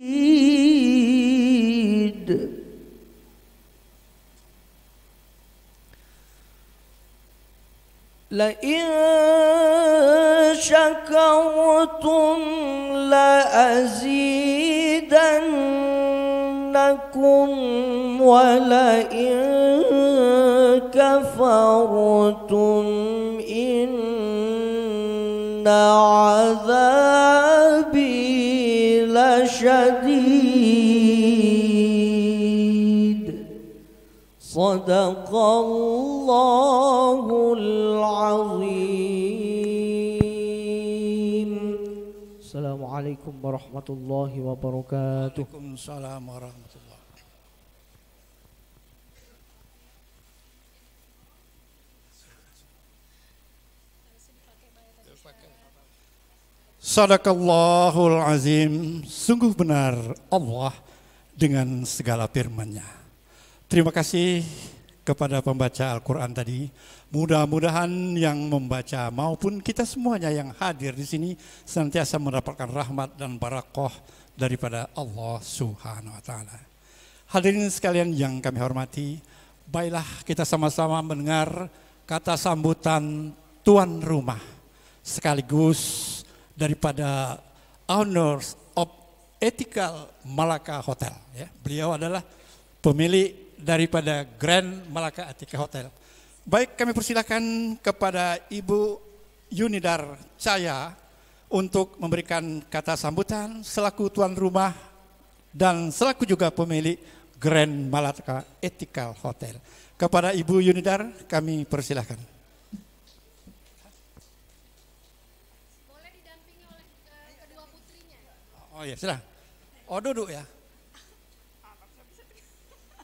مجيد لئن شكرتم لأزيدنكم ولئن كفرتم إن عذاب حديد صدق الله العظيم السلام عليكم ورحمة الله وبركاته وعليكم السلام ورحمة الله Sadaqallahul azim. Sungguh benar Allah dengan segala firman-Nya. Terima kasih kepada pembaca Al-Quran tadi. Mudah-mudahan yang membaca maupun kita semuanya yang hadir di sini senantiasa mendapatkan rahmat dan barakah daripada Allah Subhanahu wa taala. Hadirin sekalian yang kami hormati, baiklah kita sama-sama mendengar kata sambutan tuan rumah sekaligus daripada owners of ethical Malaka Hotel. Ya. Beliau adalah pemilik daripada Grand Malaka Ethical Hotel. Baik, kami persilahkan kepada Ibu Yunidar Caya untuk memberikan kata sambutan selaku tuan rumah dan selaku juga pemilik Grand Malaka Ethical Hotel. Kepada Ibu Yunidar, kami persilahkan. Oh ya silah. Oh duduk ya.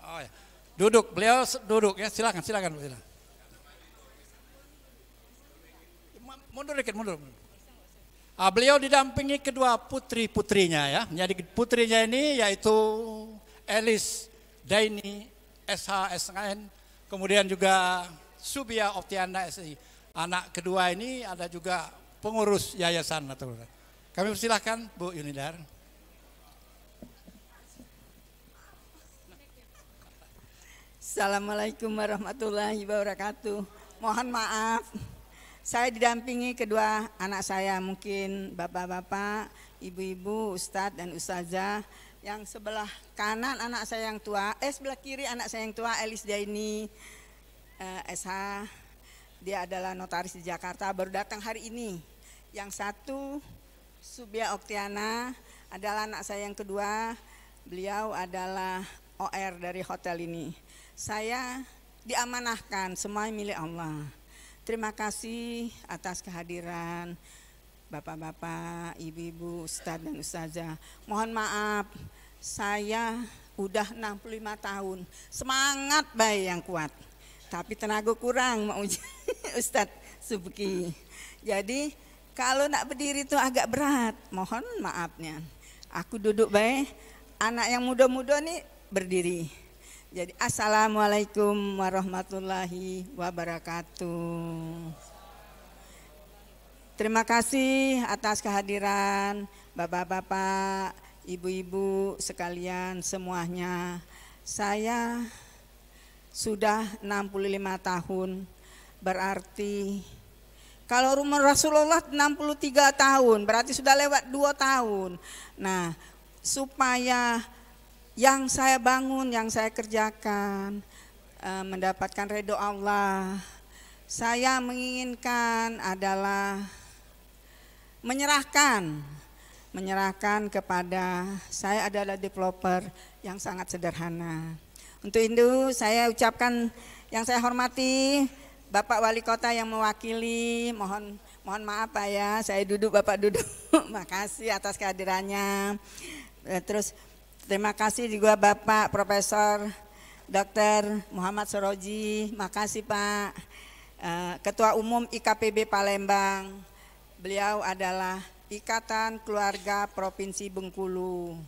Oh ya. Duduk, beliau duduk ya. Silakan, silakan, silakan. Mundur dikit, mundur. mundur. Ah, beliau didampingi kedua putri-putrinya ya. Jadi putrinya ini yaitu Elis Daini SH SKN, kemudian juga Subia Optiana SI. Anak kedua ini ada juga pengurus yayasan atau kami persilahkan Bu Yunidar. Assalamualaikum warahmatullahi wabarakatuh. Mohon maaf, saya didampingi kedua anak saya, mungkin bapak-bapak, ibu-ibu, ustadz dan ustazah. Yang sebelah kanan anak saya yang tua, eh sebelah kiri anak saya yang tua, Elis Daini, eh, SH. Dia adalah notaris di Jakarta, baru datang hari ini. Yang satu Subya Oktiana adalah anak saya yang kedua. Beliau adalah OR dari hotel ini. Saya diamanahkan semua milik Allah. Terima kasih atas kehadiran Bapak-bapak, Ibu-ibu, Ustadz dan Ustazah. Mohon maaf, saya udah 65 tahun. Semangat baik yang kuat. Tapi tenaga kurang mau Ustadz Subki. Jadi kalau nak berdiri itu agak berat, mohon maafnya. Aku duduk baik, anak yang muda-muda nih berdiri. Jadi assalamualaikum warahmatullahi wabarakatuh. Terima kasih atas kehadiran bapak-bapak, ibu-ibu sekalian semuanya. Saya sudah 65 tahun berarti kalau rumah Rasulullah 63 tahun, berarti sudah lewat 2 tahun. Nah, supaya yang saya bangun, yang saya kerjakan eh, mendapatkan redho Allah. Saya menginginkan adalah menyerahkan menyerahkan kepada saya adalah developer yang sangat sederhana. Untuk itu saya ucapkan yang saya hormati Bapak Wali Kota yang mewakili, mohon mohon maaf Pak ya, saya duduk Bapak duduk. Makasih atas kehadirannya. Eh, terus terima kasih juga Bapak Profesor Dr. Muhammad Soroji, makasih Pak. Eh, Ketua Umum IKPB Palembang, beliau adalah Ikatan Keluarga Provinsi Bengkulu.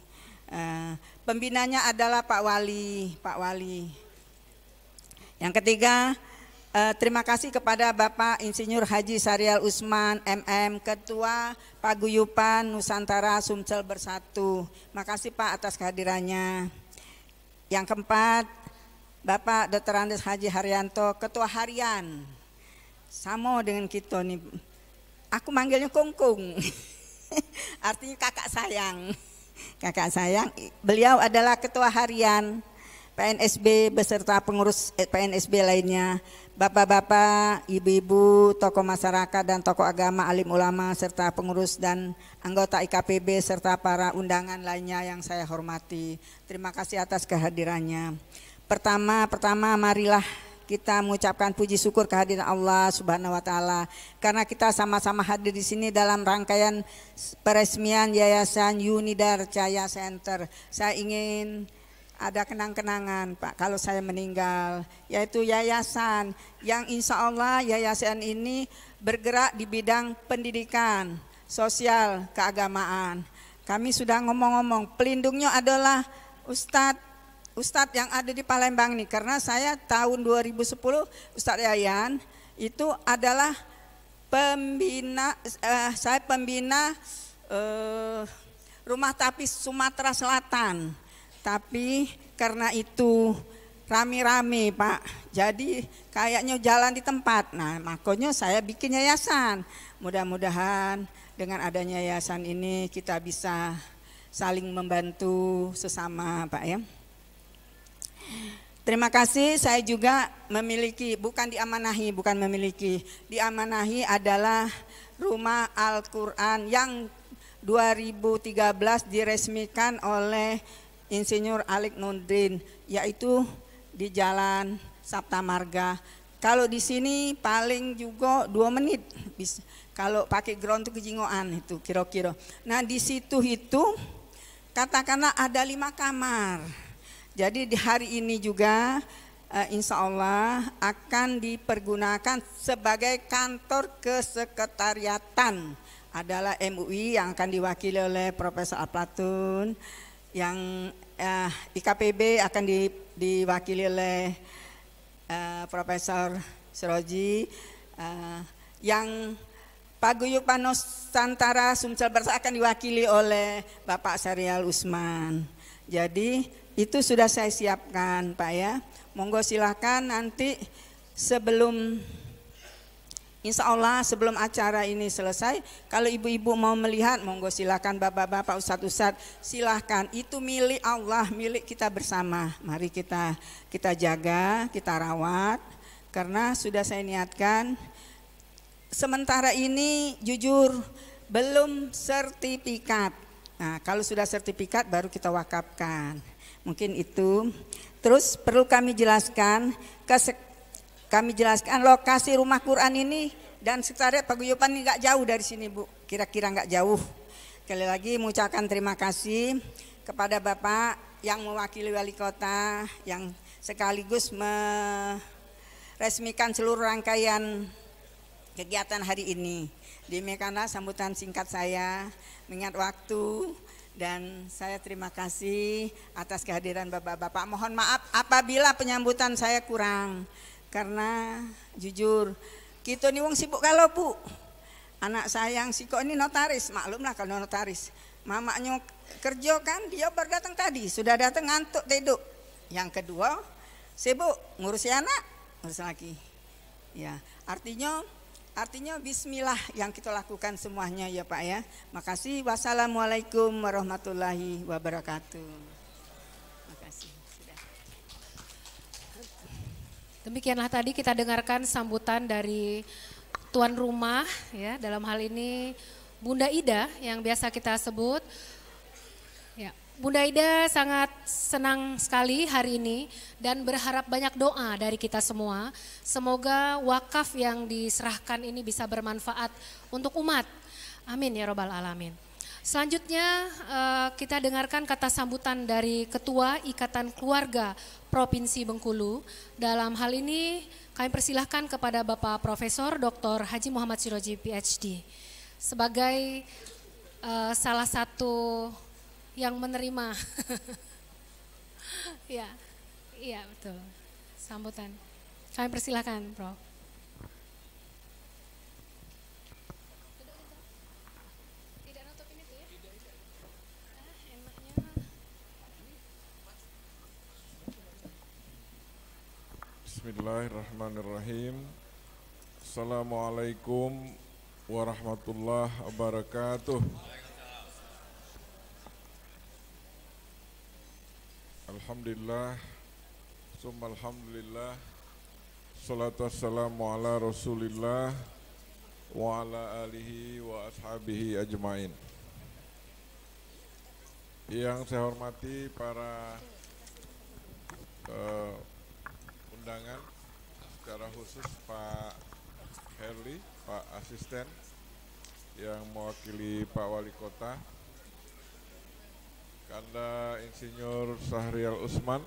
Eh, pembinanya adalah Pak Wali, Pak Wali. Yang ketiga, Uh, terima kasih kepada Bapak Insinyur Haji Sarial Usman, MM, Ketua Paguyupan Nusantara Sumsel Bersatu. Makasih Pak atas kehadirannya. Yang keempat, Bapak Dr. Andes Haji Haryanto, Ketua Harian. Sama dengan kita nih. Aku manggilnya Kungkung. Artinya kakak sayang. Kakak sayang, beliau adalah Ketua Harian PNSB beserta pengurus eh, PNSB lainnya Bapak-bapak, ibu-ibu, tokoh masyarakat dan tokoh agama, alim ulama, serta pengurus dan anggota IKPB, serta para undangan lainnya yang saya hormati. Terima kasih atas kehadirannya. Pertama, pertama marilah kita mengucapkan puji syukur kehadiran Allah Subhanahu wa taala karena kita sama-sama hadir di sini dalam rangkaian peresmian Yayasan Unidar Cahaya Center. Saya ingin ada kenang-kenangan Pak kalau saya meninggal yaitu yayasan yang insya Allah yayasan ini bergerak di bidang pendidikan, sosial, keagamaan. Kami sudah ngomong-ngomong pelindungnya adalah Ustadz Ustadz yang ada di Palembang nih karena saya tahun 2010 Ustadz Yayan itu adalah pembina eh, saya pembina eh, rumah tapis Sumatera Selatan tapi karena itu rame-rame Pak, jadi kayaknya jalan di tempat. Nah makanya saya bikin yayasan. Mudah-mudahan dengan adanya yayasan ini kita bisa saling membantu sesama Pak ya. Terima kasih saya juga memiliki, bukan diamanahi, bukan memiliki. Diamanahi adalah rumah Al-Quran yang 2013 diresmikan oleh Insinyur Alik Nundrin, yaitu di Jalan Sabta Marga. Kalau di sini paling juga dua menit, kalau pakai ground itu kejingoan itu kira-kira. Nah di situ itu katakanlah ada lima kamar. Jadi di hari ini juga eh, insya Allah akan dipergunakan sebagai kantor kesekretariatan adalah MUI yang akan diwakili oleh Profesor Aplatun, yang uh, eh, IKPB akan di, diwakili oleh uh, Profesor Seroji uh, eh, yang Paguyuban Nusantara Sumsel Bersa akan diwakili oleh Bapak Serial Usman. Jadi itu sudah saya siapkan Pak ya. Monggo silahkan nanti sebelum Insya Allah sebelum acara ini selesai, kalau ibu-ibu mau melihat, monggo silahkan bapak-bapak, ustadz-ustadz, silahkan. Itu milik Allah, milik kita bersama. Mari kita kita jaga, kita rawat, karena sudah saya niatkan. Sementara ini jujur belum sertifikat. Nah, kalau sudah sertifikat baru kita wakafkan. Mungkin itu. Terus perlu kami jelaskan, kami jelaskan lokasi rumah Quran ini dan sekretariat paguyupan ini nggak jauh dari sini Bu, kira-kira nggak jauh. Sekali lagi mengucapkan terima kasih kepada Bapak yang mewakili wali kota yang sekaligus meresmikan seluruh rangkaian kegiatan hari ini. Demikianlah sambutan singkat saya, mengingat waktu, dan saya terima kasih atas kehadiran Bapak-Bapak. Mohon maaf apabila penyambutan saya kurang, karena jujur kita nih wong sibuk kalau bu. Anak sayang si kok ini notaris, maklumlah kalau notaris. Mamanya kerja kan dia baru datang tadi, sudah datang ngantuk tidur. Yang kedua, sibuk ngurusi anak, ngurus lagi. Ya, artinya artinya bismillah yang kita lakukan semuanya ya Pak ya. Makasih. Wassalamualaikum warahmatullahi wabarakatuh. Demikianlah tadi kita dengarkan sambutan dari tuan rumah ya dalam hal ini Bunda Ida yang biasa kita sebut. Ya, Bunda Ida sangat senang sekali hari ini dan berharap banyak doa dari kita semua. Semoga wakaf yang diserahkan ini bisa bermanfaat untuk umat. Amin ya robbal alamin. Selanjutnya eh, kita dengarkan kata sambutan dari Ketua Ikatan Keluarga Provinsi Bengkulu. Dalam hal ini kami persilahkan kepada Bapak Profesor Dr. Haji Muhammad Siroji PhD sebagai eh, salah satu yang menerima. ya, iya betul. Sambutan. Kami persilahkan, Prof. Bismillahirrahmanirrahim. Assalamualaikum warahmatullahi wabarakatuh. Alhamdulillah. Summa alhamdulillah. Salatu wassalamu ala rasulillah wa ala alihi wa ashabihi ajmain. Yang saya hormati para uh, undangan secara khusus Pak Herli, Pak Asisten yang mewakili Pak Wali Kota, Kanda Insinyur Sahrial Usman,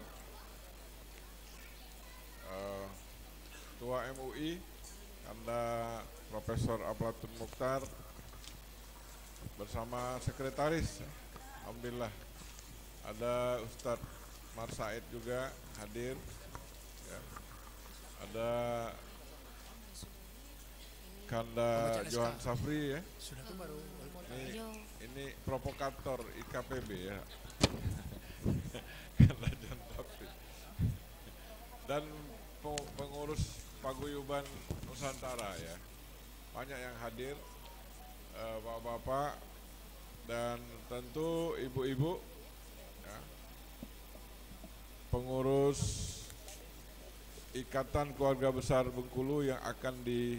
uh, eh, MUI, Kanda Profesor Aplatun Mukhtar, bersama Sekretaris, Alhamdulillah, ada Ustadz Marsaid juga hadir, ada Kanda oh, Johan Safri ya. Ini, ini provokator IKPB ya. Kanda Johan Safri. Dan pengurus Paguyuban Nusantara ya. Banyak yang hadir, eh, bapak-bapak, dan tentu ibu-ibu, ya. pengurus Ikatan Keluarga Besar Bengkulu yang akan di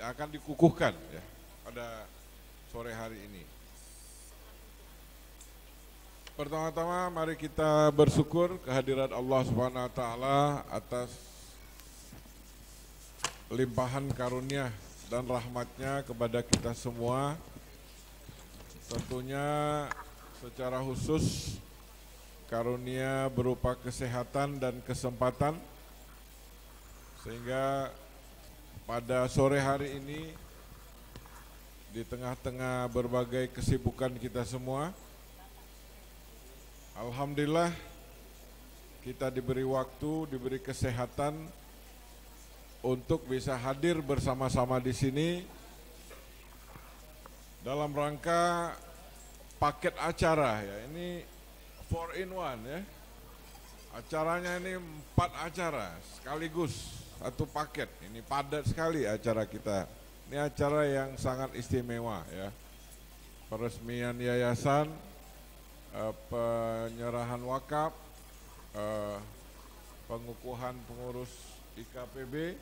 akan dikukuhkan ya pada sore hari ini. Pertama-tama mari kita bersyukur kehadiran Allah Subhanahu wa taala atas limpahan karunia dan rahmatnya kepada kita semua. Tentunya secara khusus karunia berupa kesehatan dan kesempatan sehingga pada sore hari ini di tengah-tengah berbagai kesibukan kita semua Alhamdulillah kita diberi waktu, diberi kesehatan untuk bisa hadir bersama-sama di sini dalam rangka paket acara ya ini Four in one ya. Acaranya ini empat acara sekaligus satu paket. Ini padat sekali acara kita. Ini acara yang sangat istimewa ya. Peresmian yayasan, eh, penyerahan wakaf, eh, pengukuhan pengurus IKPB,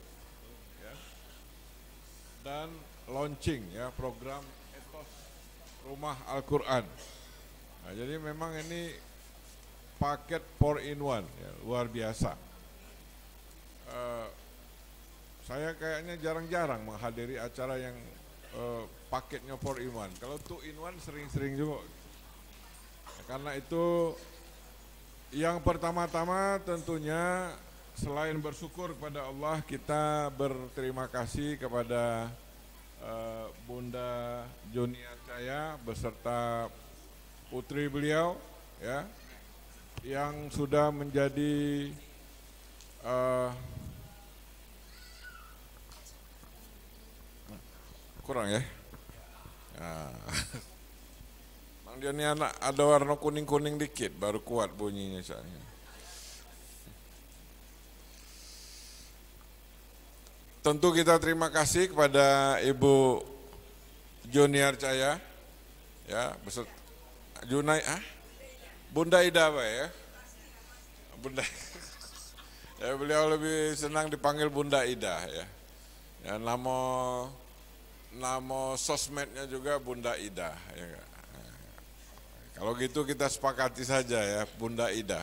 ya, dan launching ya program etos rumah Al-Quran. Nah, jadi memang ini paket 4 in 1 ya, luar biasa uh, saya kayaknya jarang-jarang menghadiri acara yang uh, paketnya 4 in 1 kalau 2 in 1 sering-sering juga ya, karena itu yang pertama-tama tentunya selain bersyukur kepada Allah kita berterima kasih kepada uh, Bunda Jonia Caya beserta putri beliau ya yang sudah menjadi uh, kurang ya. Nah. Bang Dion anak ada warna kuning-kuning dikit baru kuat bunyinya soalnya. Tentu kita terima kasih kepada Ibu Junior Caya ya beserta Junai ah Bunda Ida Pak ya. Bunda ya, beliau lebih senang dipanggil Bunda Ida ya. ya nama nama sosmednya juga Bunda Ida ya. Kalau gitu kita sepakati saja ya Bunda Ida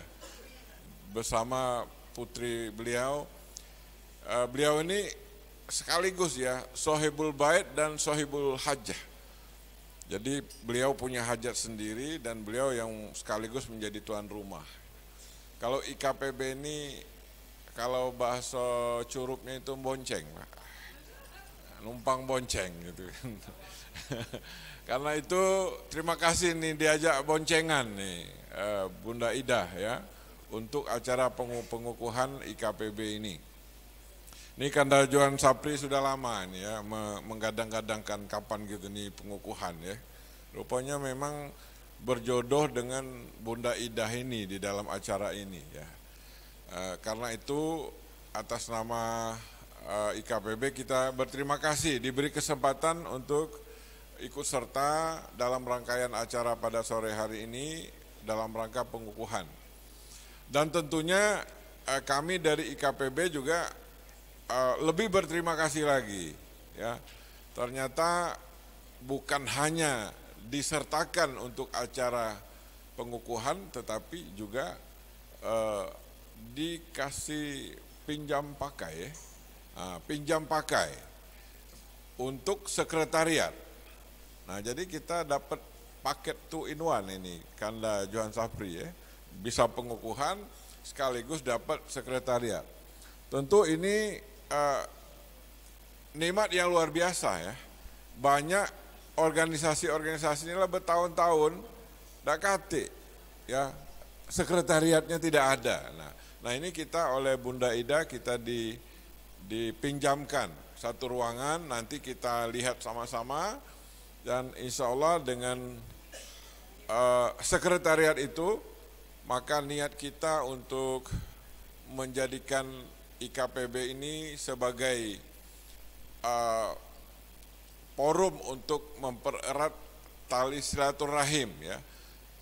bersama putri beliau. Eh, beliau ini sekaligus ya sohibul bait dan sohibul hajah. Jadi beliau punya hajat sendiri dan beliau yang sekaligus menjadi tuan rumah. Kalau IKPB ini kalau bahasa curupnya itu bonceng, Pak. Numpang bonceng gitu Karena itu terima kasih nih diajak boncengan nih eh, Bunda Ida ya untuk acara pengukuhan IKPB ini. Ini Kandal Johan Sapri sudah lama nih ya menggadang-gadangkan kapan gitu nih pengukuhan ya. Rupanya memang berjodoh dengan Bunda Idah ini di dalam acara ini ya. E, karena itu atas nama e, eh, IKPB kita berterima kasih diberi kesempatan untuk ikut serta dalam rangkaian acara pada sore hari ini dalam rangka pengukuhan. Dan tentunya eh, kami dari IKPB juga Eh, lebih berterima kasih lagi ya. Ternyata bukan hanya disertakan untuk acara pengukuhan tetapi juga eh, dikasih pinjam pakai ya. Ah, pinjam pakai untuk sekretariat. Nah, jadi kita dapat paket two in one ini Kanda Johan Sapri ya. Bisa pengukuhan sekaligus dapat sekretariat. Tentu ini uh, nikmat yang luar biasa ya. Banyak organisasi-organisasi inilah bertahun-tahun tidak kate, ya sekretariatnya tidak ada. Nah, nah ini kita oleh Bunda Ida kita di dipinjamkan satu ruangan nanti kita lihat sama-sama dan insya Allah dengan uh, sekretariat itu maka niat kita untuk menjadikan IKPB ini sebagai uh, forum untuk mempererat tali silaturahim ya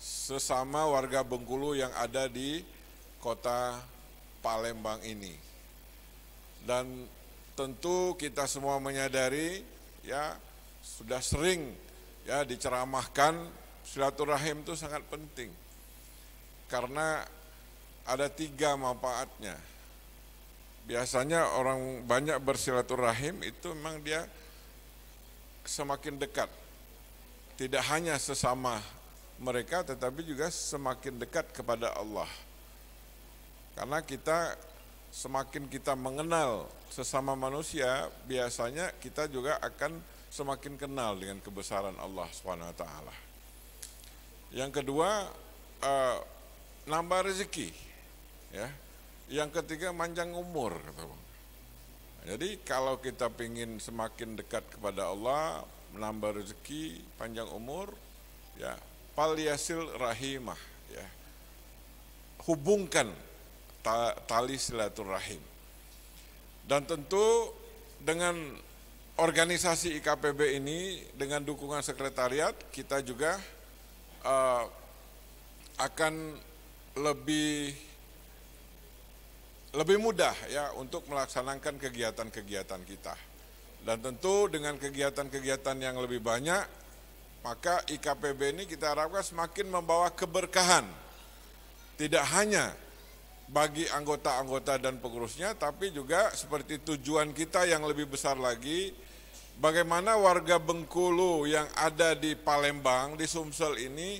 sesama warga Bengkulu yang ada di kota Palembang ini. Dan tentu kita semua menyadari ya sudah sering ya diceramahkan silaturahim itu sangat penting. Karena ada tiga manfaatnya biasanya orang banyak bersilaturahim itu memang dia semakin dekat. Tidak hanya sesama mereka tetapi juga semakin dekat kepada Allah. Karena kita semakin kita mengenal sesama manusia, biasanya kita juga akan semakin kenal dengan kebesaran Allah Swt. Yang kedua, eh, nambah rezeki. Ya yang ketiga panjang umur kata bang. Jadi kalau kita ingin semakin dekat kepada Allah, menambah rezeki, panjang umur, ya paliasil rahimah, ya hubungkan tali silaturahim. Dan tentu dengan organisasi IKPB ini dengan dukungan sekretariat kita juga uh, akan lebih lebih mudah ya untuk melaksanakan kegiatan-kegiatan kita. Dan tentu dengan kegiatan-kegiatan yang lebih banyak, maka IKPB ini kita harapkan semakin membawa keberkahan. Tidak hanya bagi anggota-anggota dan pengurusnya, tapi juga seperti tujuan kita yang lebih besar lagi, bagaimana warga Bengkulu yang ada di Palembang, di Sumsel ini,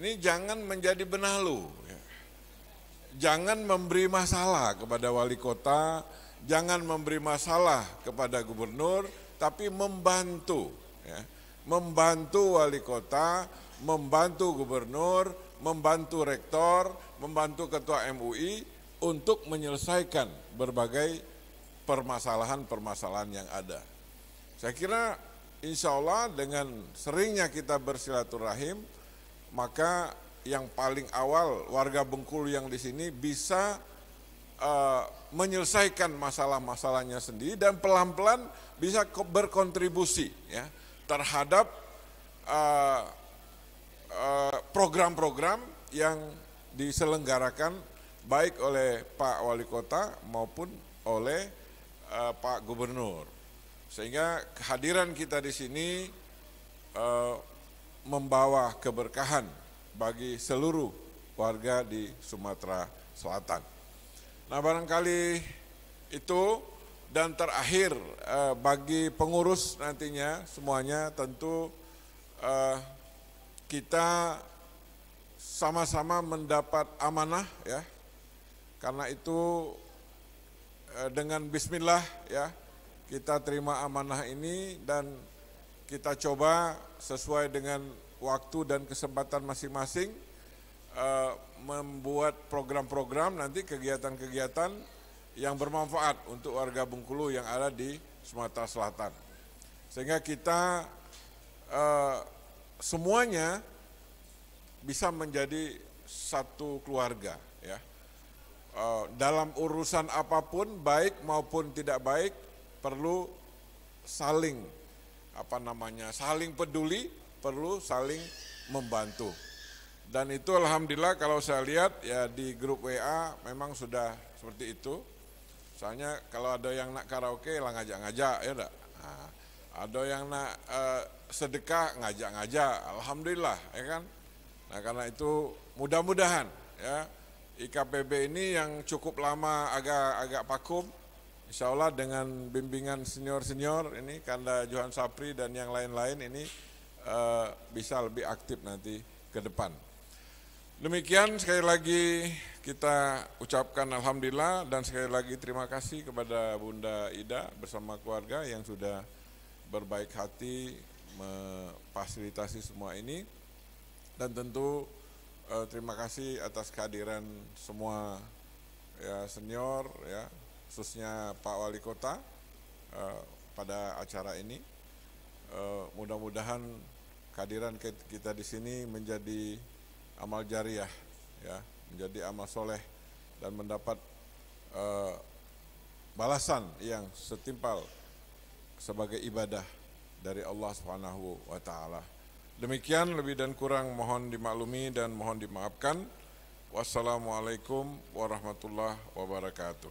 ini jangan menjadi benalu, jangan memberi masalah kepada wali kota, jangan memberi masalah kepada gubernur, tapi membantu, ya. membantu wali kota, membantu gubernur, membantu rektor, membantu ketua MUI untuk menyelesaikan berbagai permasalahan-permasalahan yang ada. Saya kira insya Allah dengan seringnya kita bersilaturahim, maka yang paling awal warga Bengkulu yang di sini bisa uh, menyelesaikan masalah-masalahnya sendiri dan pelan-pelan bisa berkontribusi ya terhadap eh, eh, program-program uh, uh, yang diselenggarakan baik oleh Pak Wali Kota maupun oleh uh, Pak Gubernur. Sehingga kehadiran kita di sini uh, membawa keberkahan bagi seluruh warga di Sumatera Selatan. Nah barangkali itu dan terakhir eh, bagi pengurus nantinya semuanya tentu eh, kita sama-sama mendapat amanah ya karena itu eh, dengan Bismillah ya kita terima amanah ini dan kita coba sesuai dengan waktu dan kesempatan masing-masing uh, membuat program-program nanti kegiatan-kegiatan yang bermanfaat untuk warga Bengkulu yang ada di Sumatera Selatan. Sehingga kita uh, semuanya bisa menjadi satu keluarga ya. Uh, dalam urusan apapun baik maupun tidak baik perlu saling apa namanya saling peduli perlu saling membantu. Dan itu alhamdulillah kalau saya lihat ya di grup WA memang sudah seperti itu. soalnya kalau ada yang nak karaoke lah ngajak-ngajak ya enggak. Nah, ada yang nak eh, sedekah ngajak-ngajak, alhamdulillah ya kan. Nah karena itu mudah-mudahan ya IKPB ini yang cukup lama agak-agak pakum, insya Allah dengan bimbingan senior-senior ini Kanda Johan Sapri dan yang lain-lain ini Eh, bisa lebih aktif nanti ke depan. Demikian sekali lagi kita ucapkan Alhamdulillah dan sekali lagi terima kasih kepada Bunda Ida bersama keluarga yang sudah berbaik hati memfasilitasi semua ini dan tentu eh, terima kasih atas kehadiran semua ya senior ya khususnya Pak Wali Kota eh, pada acara ini eh, mudah-mudahan kehadiran kita di sini menjadi amal jariah ya menjadi amal soleh dan mendapat uh, balasan yang setimpal sebagai ibadah dari Allah Subhanahu wa taala. Demikian lebih dan kurang mohon dimaklumi dan mohon dimaafkan. Wassalamualaikum warahmatullahi wabarakatuh.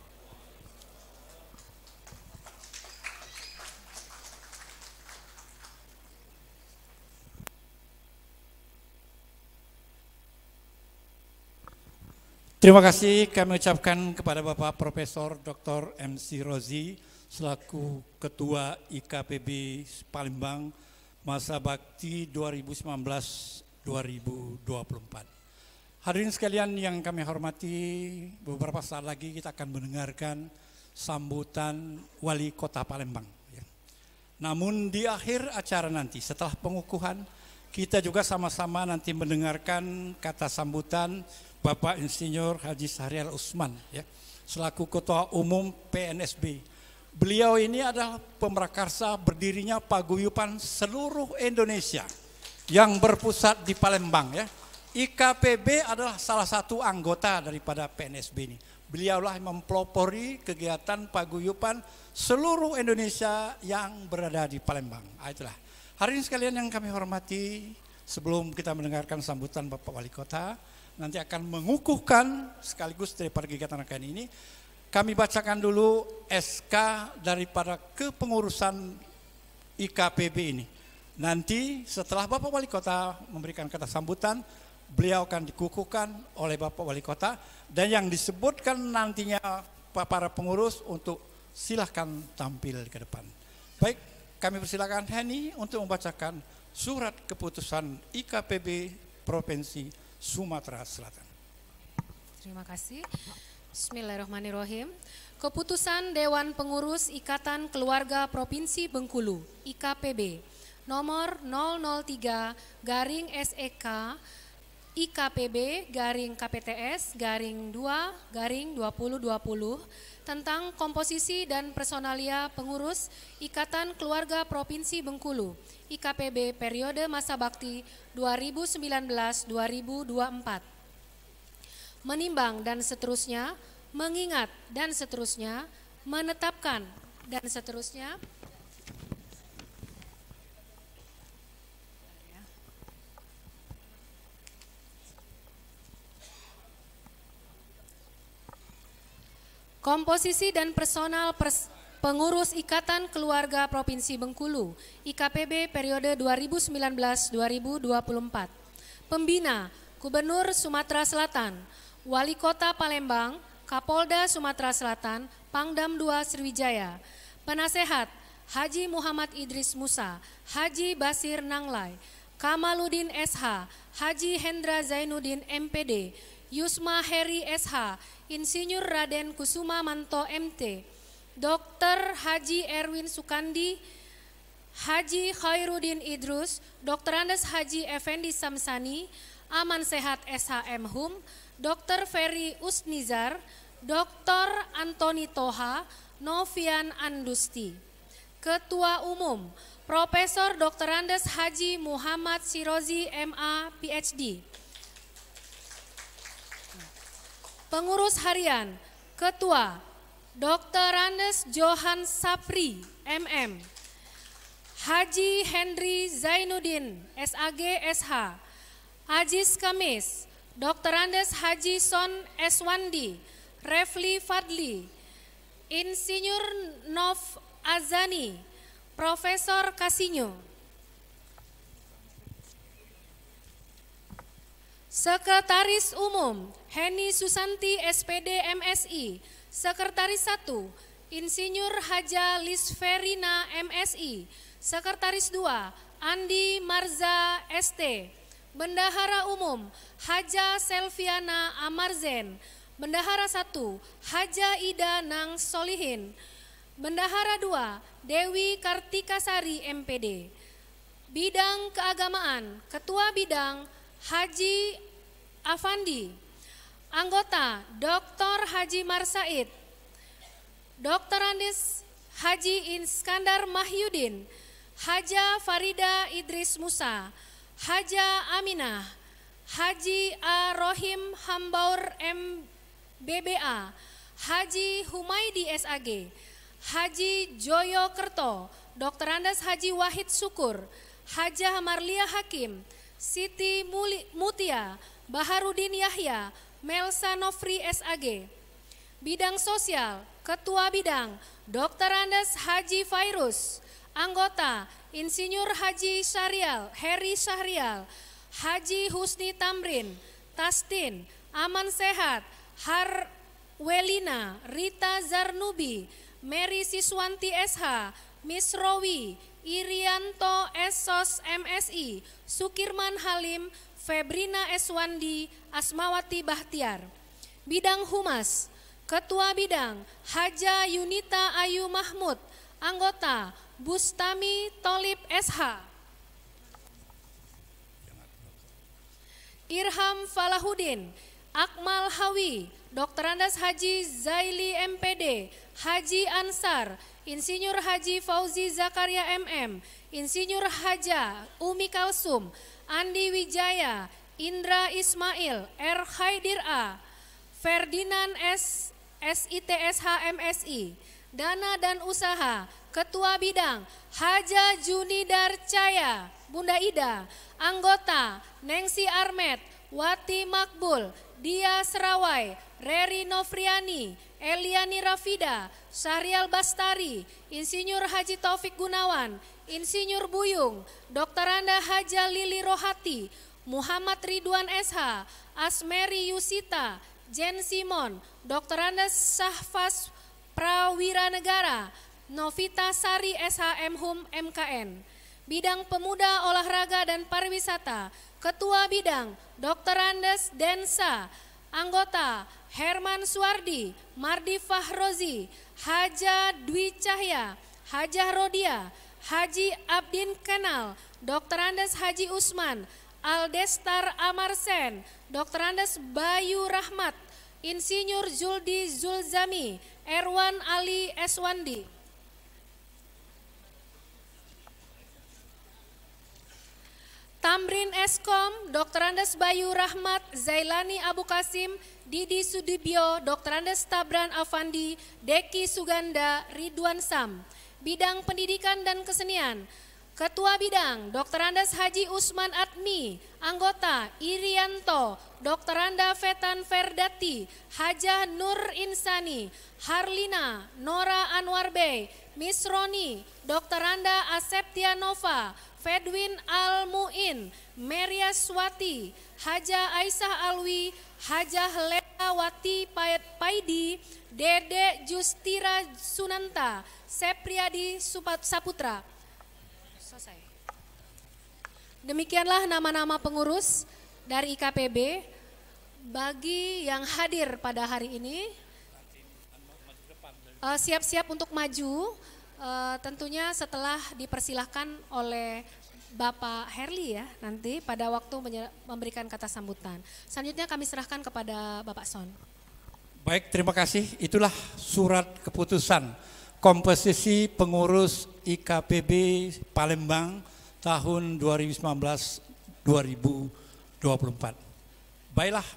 Terima kasih kami ucapkan kepada Bapak Profesor Dr. MC Rozi selaku Ketua IKPB Palembang masa bakti 2019-2024. Hadirin sekalian yang kami hormati, beberapa saat lagi kita akan mendengarkan sambutan Wali Kota Palembang. Namun di akhir acara nanti setelah pengukuhan kita juga sama-sama nanti mendengarkan kata sambutan Bapak Insinyur Haji Sahrial Usman ya, selaku Ketua Umum PNSB. Beliau ini adalah pemrakarsa berdirinya paguyupan seluruh Indonesia yang berpusat di Palembang ya. IKPB adalah salah satu anggota daripada PNSB ini. Beliaulah mempelopori kegiatan paguyupan seluruh Indonesia yang berada di Palembang. Nah, itulah. Hari ini sekalian yang kami hormati, sebelum kita mendengarkan sambutan Bapak Wali Kota, nanti akan mengukuhkan sekaligus daripada kegiatan rangkaian ini. Kami bacakan dulu SK daripada kepengurusan IKPB ini. Nanti setelah Bapak Wali Kota memberikan kata sambutan, beliau akan dikukuhkan oleh Bapak Wali Kota dan yang disebutkan nantinya para pengurus untuk silahkan tampil ke depan. Baik, kami persilakan Henny untuk membacakan surat keputusan IKPB Provinsi Sumatera Selatan. Terima kasih. Bismillahirrahmanirrahim. Keputusan Dewan Pengurus Ikatan Keluarga Provinsi Bengkulu, IKPB, nomor 003 garing SEK IKPB garing KPTS garing 2 garing 2020 tentang komposisi dan personalia pengurus Ikatan Keluarga Provinsi Bengkulu IKPB periode masa bakti 2019-2024. Menimbang dan seterusnya, mengingat dan seterusnya, menetapkan dan seterusnya, Komposisi dan personal pers pengurus Ikatan Keluarga Provinsi Bengkulu, IKPB periode 2019-2024. Pembina, Gubernur Sumatera Selatan, Wali Kota Palembang, Kapolda Sumatera Selatan, Pangdam II Sriwijaya. Penasehat, Haji Muhammad Idris Musa, Haji Basir Nanglai, Kamaludin SH, Haji Hendra Zainuddin MPD, Yusma Heri SH, Insinyur Raden Kusuma Manto MT, Dr. Haji Erwin Sukandi, Haji Khairuddin Idrus, Dr. Andes Haji Effendi Samsani, Aman Sehat SHM Hum, Dr. Ferry Usnizar, Dr. Antoni Toha, Novian Andusti. Ketua Umum, Profesor Dr. Andes Haji Muhammad Sirozi MA PhD. Pengurus Harian, Ketua, Dr. Randes Johan Sapri, MM, Haji Henry Zainuddin, SAG SH, Aziz Kamis, Dr. Andes Haji Son Eswandi, Refli Fadli, Insinyur Nov Azani, Profesor Kasinyo. Sekretaris Umum Heni Susanti SPD MSI, Sekretaris 1, Insinyur Haja Lisferina MSI, Sekretaris 2, Andi Marza ST, Bendahara Umum Haja Selviana Amarzen, Bendahara 1, Haja Ida Nang Solihin, Bendahara 2, Dewi Kartikasari MPD, Bidang Keagamaan, Ketua Bidang Haji Afandi, Anggota Dr. Haji Marsaid, Dr. Andis Haji Inskandar Mahyudin, Haja Farida Idris Musa, Haja Aminah, Haji A. Rohim Hambaur MBBA, Haji Humaydi SAG, Haji Joyo Kerto, Dr. Andes Haji Wahid Sukur, Haja Marlia Hakim, Siti Mutia, Baharudin Yahya, Melsa Nofri SAG. Bidang Sosial, Ketua Bidang, Dr. Andes Haji Fairus. Anggota, Insinyur Haji Syarial, Heri Syarial, Haji Husni Tamrin, Tastin, Aman Sehat, Har Welina, Rita Zarnubi, Mary Siswanti SH, Miss Rowi, Irianto Esos MSI, Sukirman Halim, Febrina Eswandi Asmawati Bahtiar. Bidang Humas, Ketua Bidang Haja Yunita Ayu Mahmud, anggota Bustami Tolib SH. Irham Falahudin, Akmal Hawi, Dr. Andas Haji Zaili MPD, Haji Ansar, Insinyur Haji Fauzi Zakaria MM, Insinyur Haja Umi Kalsum, Andi Wijaya, Indra Ismail, R. Haidir A, Ferdinand S. MSI, Dana dan Usaha, Ketua Bidang, Haja Junidar Caya, Bunda Ida, Anggota, Nengsi Armet, Wati Makbul, Dia Serawai, Reri Novriani, Eliani Rafida, Syahrial Bastari, Insinyur Haji Taufik Gunawan, Insinyur Buyung, Dr. Anda Haja Lili Rohati, Muhammad Ridwan SH, Asmeri Yusita, Jen Simon, Dr. Anda Sahfas Prawira Negara, Novita Sari SHM Hum MKN. Bidang Pemuda Olahraga dan Pariwisata, Ketua Bidang Dr. Andes Densa, Anggota Herman Suwardi, Mardi Fahrozi, Haja Dwi Cahya, Hajah Rodia, Haji Abdin Kenal, Dr. Andes Haji Usman, Aldestar Amarsen, Dr. Andes Bayu Rahmat, Insinyur Zuldi Zulzami, Erwan Ali Eswandi. Tamrin Eskom, Dr. Andes Bayu Rahmat, Zailani Abu Kasim, Didi Sudibyo, Dr. Andes Tabran Afandi, Deki Suganda, Ridwan Sam. Bidang Pendidikan dan Kesenian, Ketua Bidang Dr. Andes Haji Usman Admi, anggota Irianto, Dr. Anda Fetan Ferdati, Haja Nur Insani, Harlina, Nora Anwar Bey, Miss Roni, Dr. Anda Tianova, Fedwin Al Muin, Meria Swati, Haja Aisyah Alwi, Haja Helena Wati Paidi, Dede Justira Sunanta, Sepriadi Saputra. Selesai. Demikianlah nama-nama pengurus dari IKPB. Bagi yang hadir pada hari ini, eh, siap-siap uh, untuk maju, uh, tentunya setelah dipersilahkan oleh Bapak Herli ya nanti pada waktu memberikan kata sambutan. Selanjutnya kami serahkan kepada Bapak Son. Baik, terima kasih. Itulah surat keputusan komposisi pengurus IKPB Palembang tahun 2019-2024. Baiklah,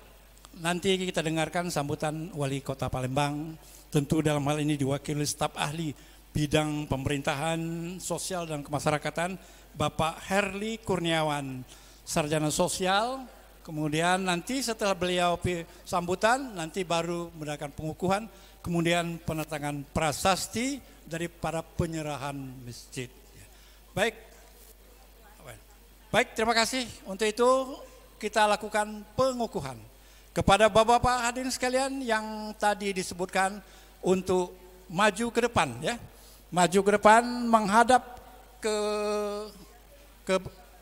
nanti kita dengarkan sambutan Wali Kota Palembang. Tentu dalam hal ini diwakili staf ahli bidang pemerintahan, sosial dan kemasyarakatan Bapak Herli Kurniawan, sarjana sosial. Kemudian nanti setelah beliau sambutan, nanti baru mendapatkan pengukuhan, kemudian penetangan prasasti dari para penyerahan masjid. Baik, baik terima kasih. Untuk itu kita lakukan pengukuhan. Kepada bapak-bapak hadirin sekalian yang tadi disebutkan untuk maju ke depan ya. Maju ke depan menghadap ke ke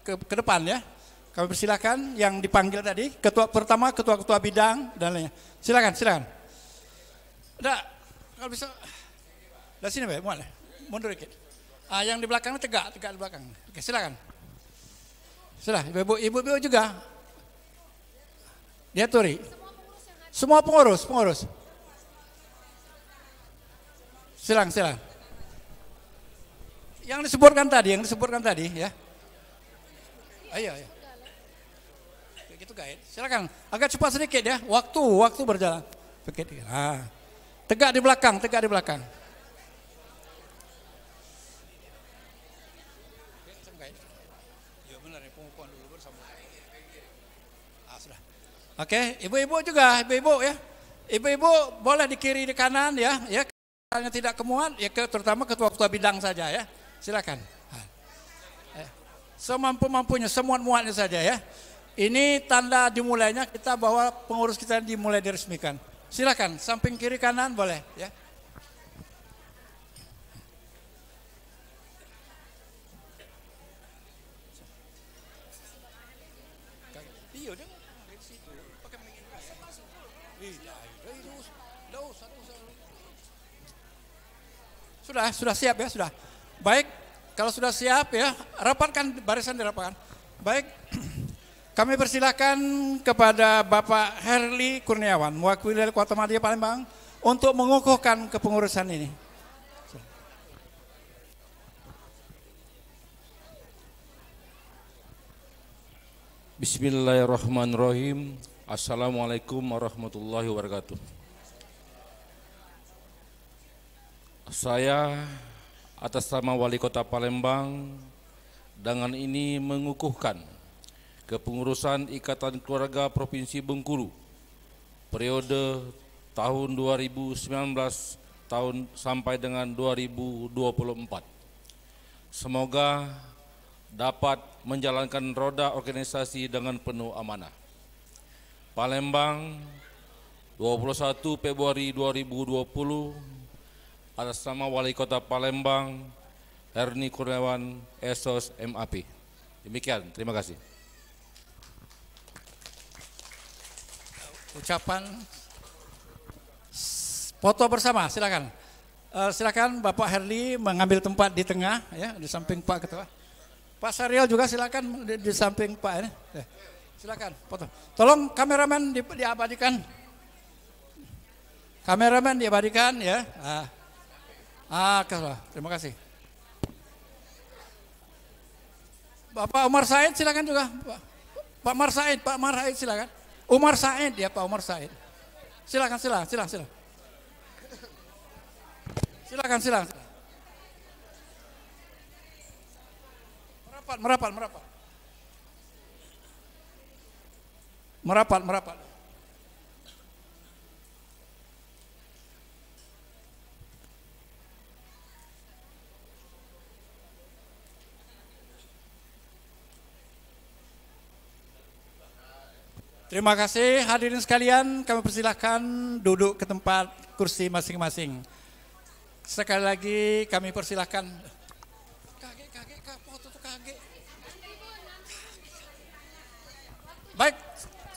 ke, ke depan ya. Kami persilahkan yang dipanggil tadi, ketua pertama ketua-ketua bidang dan lainnya. Silakan, silakan. Udah, kalau bisa. Dari sini, Pak, mulai. Mundur dikit. Ah, yang di belakang tegak, tegak di belakang. Oke, silakan. Sudah, ibu, ibu, ibu juga. Dia turi. Semua pengurus, pengurus. Silang, silang. Yang disebutkan tadi, yang disebutkan tadi ya. Ayo, ayo. Begitu guide. Silakan. Agak cepat sedikit ya. Waktu, waktu berjalan. Begitu. Nah. Tegak di belakang, tegak di belakang. Ya, ya. Ah, Oke, okay. ibu-ibu juga, ibu-ibu ya. Ibu-ibu boleh di kiri di kanan ya, ya. Kalau tidak kemuan, ya terutama ketua ketua bidang saja ya. Silakan. Eh, semampu-mampunya, semua muatnya saja ya. Ini tanda dimulainya kita bahwa pengurus kita dimulai diresmikan. Silakan, samping kiri kanan boleh ya. Iya, iya, iya, sudah, sudah siap ya, sudah. Baik, kalau sudah siap ya, rapatkan barisan dirapatkan. Baik, kami persilahkan kepada Bapak Herli Kurniawan, mewakili dari Kota Madia Palembang, untuk mengukuhkan kepengurusan ini. Bismillahirrahmanirrahim. Assalamualaikum warahmatullahi wabarakatuh. Saya atas nama Wali Kota Palembang dengan ini mengukuhkan kepengurusan Ikatan Keluarga Provinsi Bengkulu periode tahun 2019 tahun sampai dengan 2024. Semoga dapat menjalankan roda organisasi dengan penuh amanah. Palembang 21 Februari 2020 atas nama Wali Kota Palembang Erni Kurniawan Esos MAP. Demikian, terima kasih. Ucapan foto bersama, silakan. Uh, silakan Bapak Herli mengambil tempat di tengah, ya di samping Pak Ketua. Pak Sariel juga silakan di, di samping Pak ini. Ya. Silakan foto. Tolong kameramen di, diabadikan. Kameramen diabadikan ya. Uh. Ah, Terima kasih. Bapak Umar Said silakan juga. Pak Umar Said, Pak Umar Said silakan. Umar Said ya Pak Umar Said. Silakan, silakan, silakan, silakan. Silakan, silakan. Merapat, merapat, merapat. Merapat, merapat. Terima kasih hadirin sekalian, kami persilahkan duduk ke tempat kursi masing-masing. Sekali lagi kami persilahkan. tuh Baik,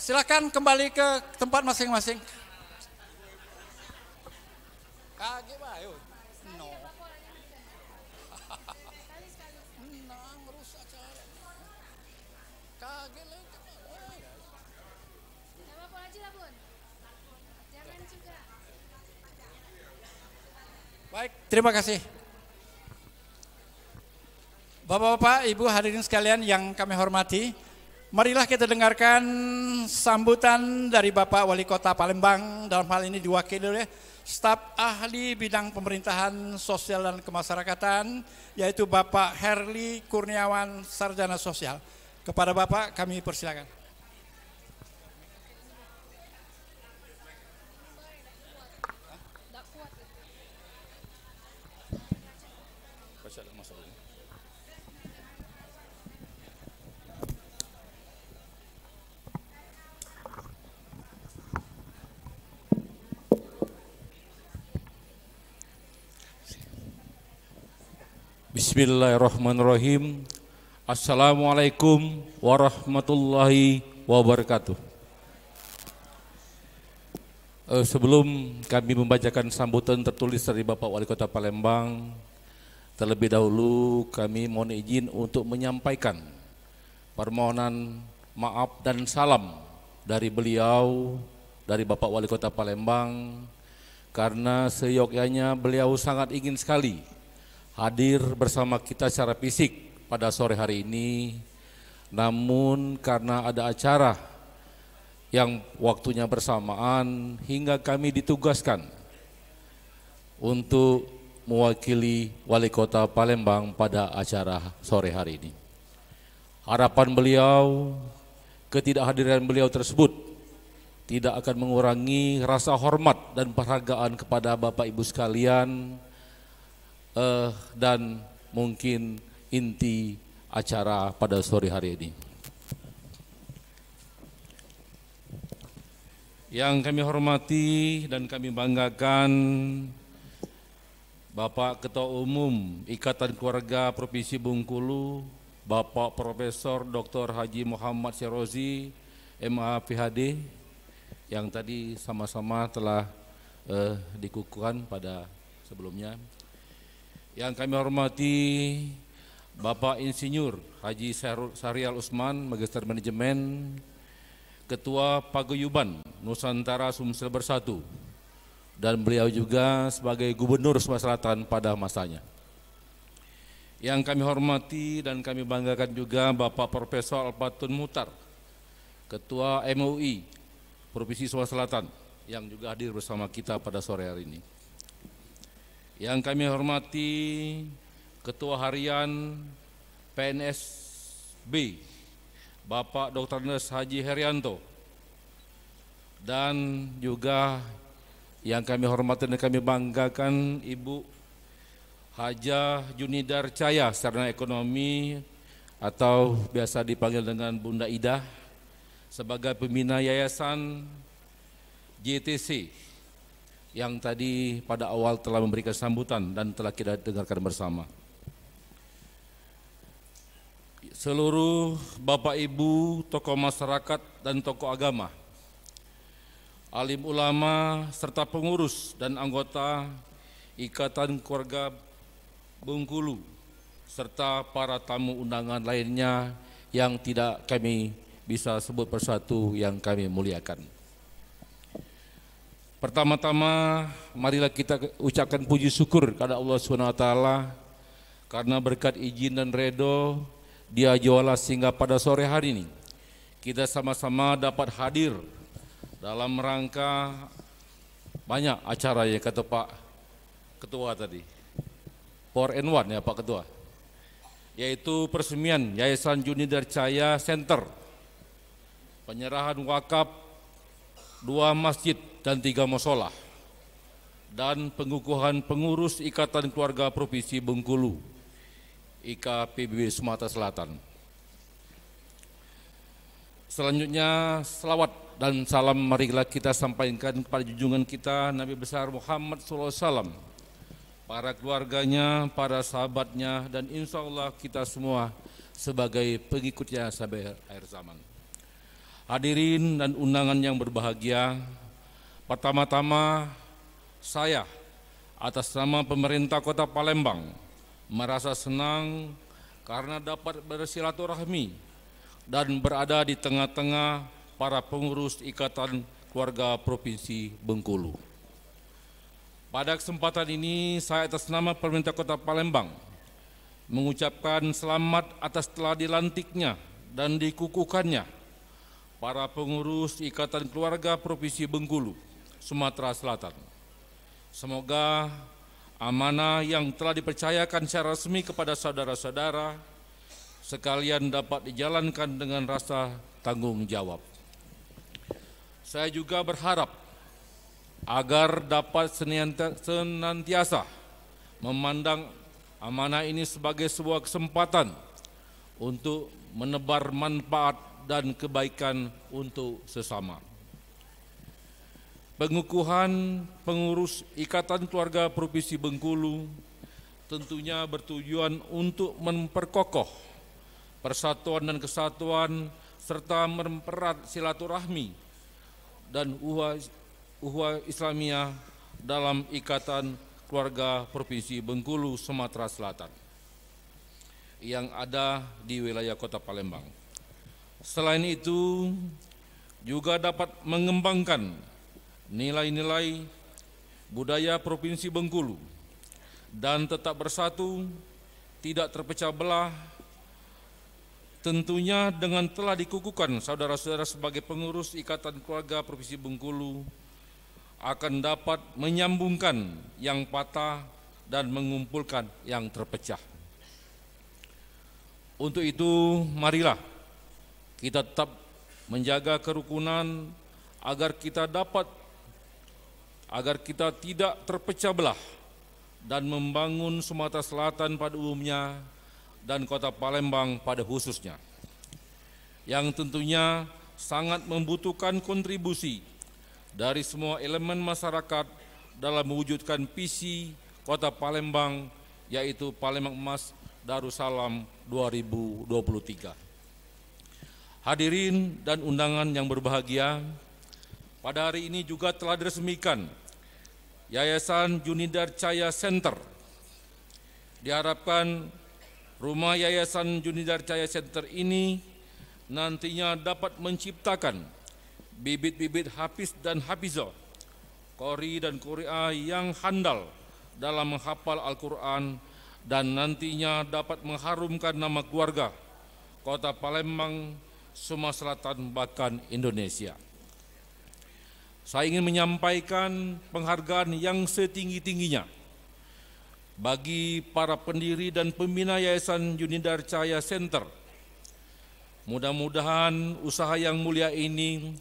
silahkan kembali ke tempat masing-masing. ayo. Baik, terima kasih. Bapak-bapak, Ibu hadirin sekalian yang kami hormati, marilah kita dengarkan sambutan dari Bapak Wali Kota Palembang dalam hal ini diwakili oleh staf ahli bidang pemerintahan sosial dan kemasyarakatan yaitu Bapak Herli Kurniawan Sarjana Sosial. Kepada Bapak kami persilakan. Bismillahirrahmanirrahim. Assalamualaikum warahmatullahi wabarakatuh. Eh, sebelum kami membacakan sambutan tertulis dari Bapak Wali Kota Palembang, terlebih dahulu kami mohon izin untuk menyampaikan permohonan maaf dan salam dari beliau, dari Bapak Wali Kota Palembang, karena seyogyanya beliau sangat ingin sekali hadir bersama kita secara fisik pada sore hari ini. Namun karena ada acara yang waktunya bersamaan hingga kami ditugaskan untuk mewakili wali kota Palembang pada acara sore hari ini. Harapan beliau, ketidakhadiran beliau tersebut tidak akan mengurangi rasa hormat dan perhargaan kepada Bapak Ibu sekalian, uh, dan mungkin inti acara pada sore hari ini. Yang kami hormati dan kami banggakan Bapak Ketua Umum Ikatan Keluarga Provinsi Bungkulu, Bapak Profesor Dr. Haji Muhammad Syarozi, MA PhD, yang tadi sama-sama telah eh, dikukuhkan pada sebelumnya. Yang kami hormati Bapak Insinyur Haji Sarial Usman, Magister Manajemen, Ketua Paguyuban Nusantara Sumsel Bersatu, dan beliau juga sebagai Gubernur Sumatera Selatan pada masanya. Yang kami hormati dan kami banggakan juga Bapak Profesor Alpatun Mutar, Ketua MUI Provinsi Sumatera Selatan, yang juga hadir bersama kita pada sore hari ini. Yang kami hormati Ketua Harian PNSB Bapak Dr. Nes Haji Herianto dan juga yang kami hormati dan kami banggakan Ibu Haja Junidar Caya Sarana ekonomi atau biasa dipanggil dengan Bunda Ida sebagai pembina Yayasan JTC yang tadi pada awal telah memberikan sambutan dan telah kita dengarkan bersama. Seluruh Bapak Ibu, tokoh masyarakat dan tokoh agama, alim ulama serta pengurus dan anggota Ikatan Keluarga Bengkulu serta para tamu undangan lainnya yang tidak kami bisa sebut persatu yang kami muliakan. Pertama-tama marilah kita ucapkan puji syukur kepada Allah Subhanahu wa taala karena berkat izin dan redo dia jualah sehingga pada sore hari ini kita sama-sama dapat hadir dalam rangka banyak acara ya kata Pak Ketua tadi. Four and one ya Pak Ketua. Yaitu peresmian Yayasan Juni Darcaya Center. Penyerahan wakaf dua masjid dan tiga musola dan pengukuhan pengurus Ikatan Keluarga Provinsi Bengkulu IKPBB Sumatera Selatan. Selanjutnya selawat dan salam marilah kita sampaikan kepada junjungan kita Nabi besar Muhammad SAW, para keluarganya, para sahabatnya dan insya Allah kita semua sebagai pengikutnya sampai akhir zaman. Hadirin dan undangan yang berbahagia, Pertama-tama saya atas nama pemerintah kota Palembang merasa senang karena dapat bersilaturahmi dan berada di tengah-tengah para pengurus Ikatan Keluarga Provinsi Bengkulu. Pada kesempatan ini saya atas nama pemerintah kota Palembang mengucapkan selamat atas telah dilantiknya dan dikukuhkannya para pengurus Ikatan Keluarga Provinsi Bengkulu Sumatera Selatan. Semoga amanah yang telah dipercayakan secara resmi kepada saudara-saudara sekalian dapat dijalankan dengan rasa tanggung jawab. Saya juga berharap agar dapat senantiasa memandang amanah ini sebagai sebuah kesempatan untuk menebar manfaat dan kebaikan untuk sesama pengukuhan pengurus Ikatan Keluarga Provinsi Bengkulu tentunya bertujuan untuk memperkokoh persatuan dan kesatuan serta mempererat silaturahmi dan uhwa, uhwa Islamiyah dalam Ikatan Keluarga Provinsi Bengkulu, Sumatera Selatan yang ada di wilayah kota Palembang. Selain itu, juga dapat mengembangkan nilai-nilai budaya Provinsi Bengkulu dan tetap bersatu, tidak terpecah belah, tentunya dengan telah dikukuhkan saudara-saudara sebagai pengurus Ikatan Keluarga Provinsi Bengkulu akan dapat menyambungkan yang patah dan mengumpulkan yang terpecah. Untuk itu, marilah kita tetap menjaga kerukunan agar kita dapat agar kita tidak terpecah belah dan membangun Sumatera Selatan pada umumnya dan kota Palembang pada khususnya. Yang tentunya sangat membutuhkan kontribusi dari semua elemen masyarakat dalam mewujudkan visi kota Palembang yaitu Palembang Emas Darussalam 2023. Hadirin dan undangan yang berbahagia, pada hari ini juga telah diresmikan Yayasan Junidar Caya Center. Diharapkan rumah Yayasan Junidar Caya Center ini nantinya dapat menciptakan bibit-bibit hafiz dan hafizah, kori dan Korea yang handal dalam menghafal Al-Quran dan nantinya dapat mengharumkan nama keluarga, kota Palembang, Sumatera Selatan, bahkan Indonesia saya ingin menyampaikan penghargaan yang setinggi-tingginya bagi para pendiri dan pembina Yayasan Yunidar Cahaya Center. Mudah-mudahan usaha yang mulia ini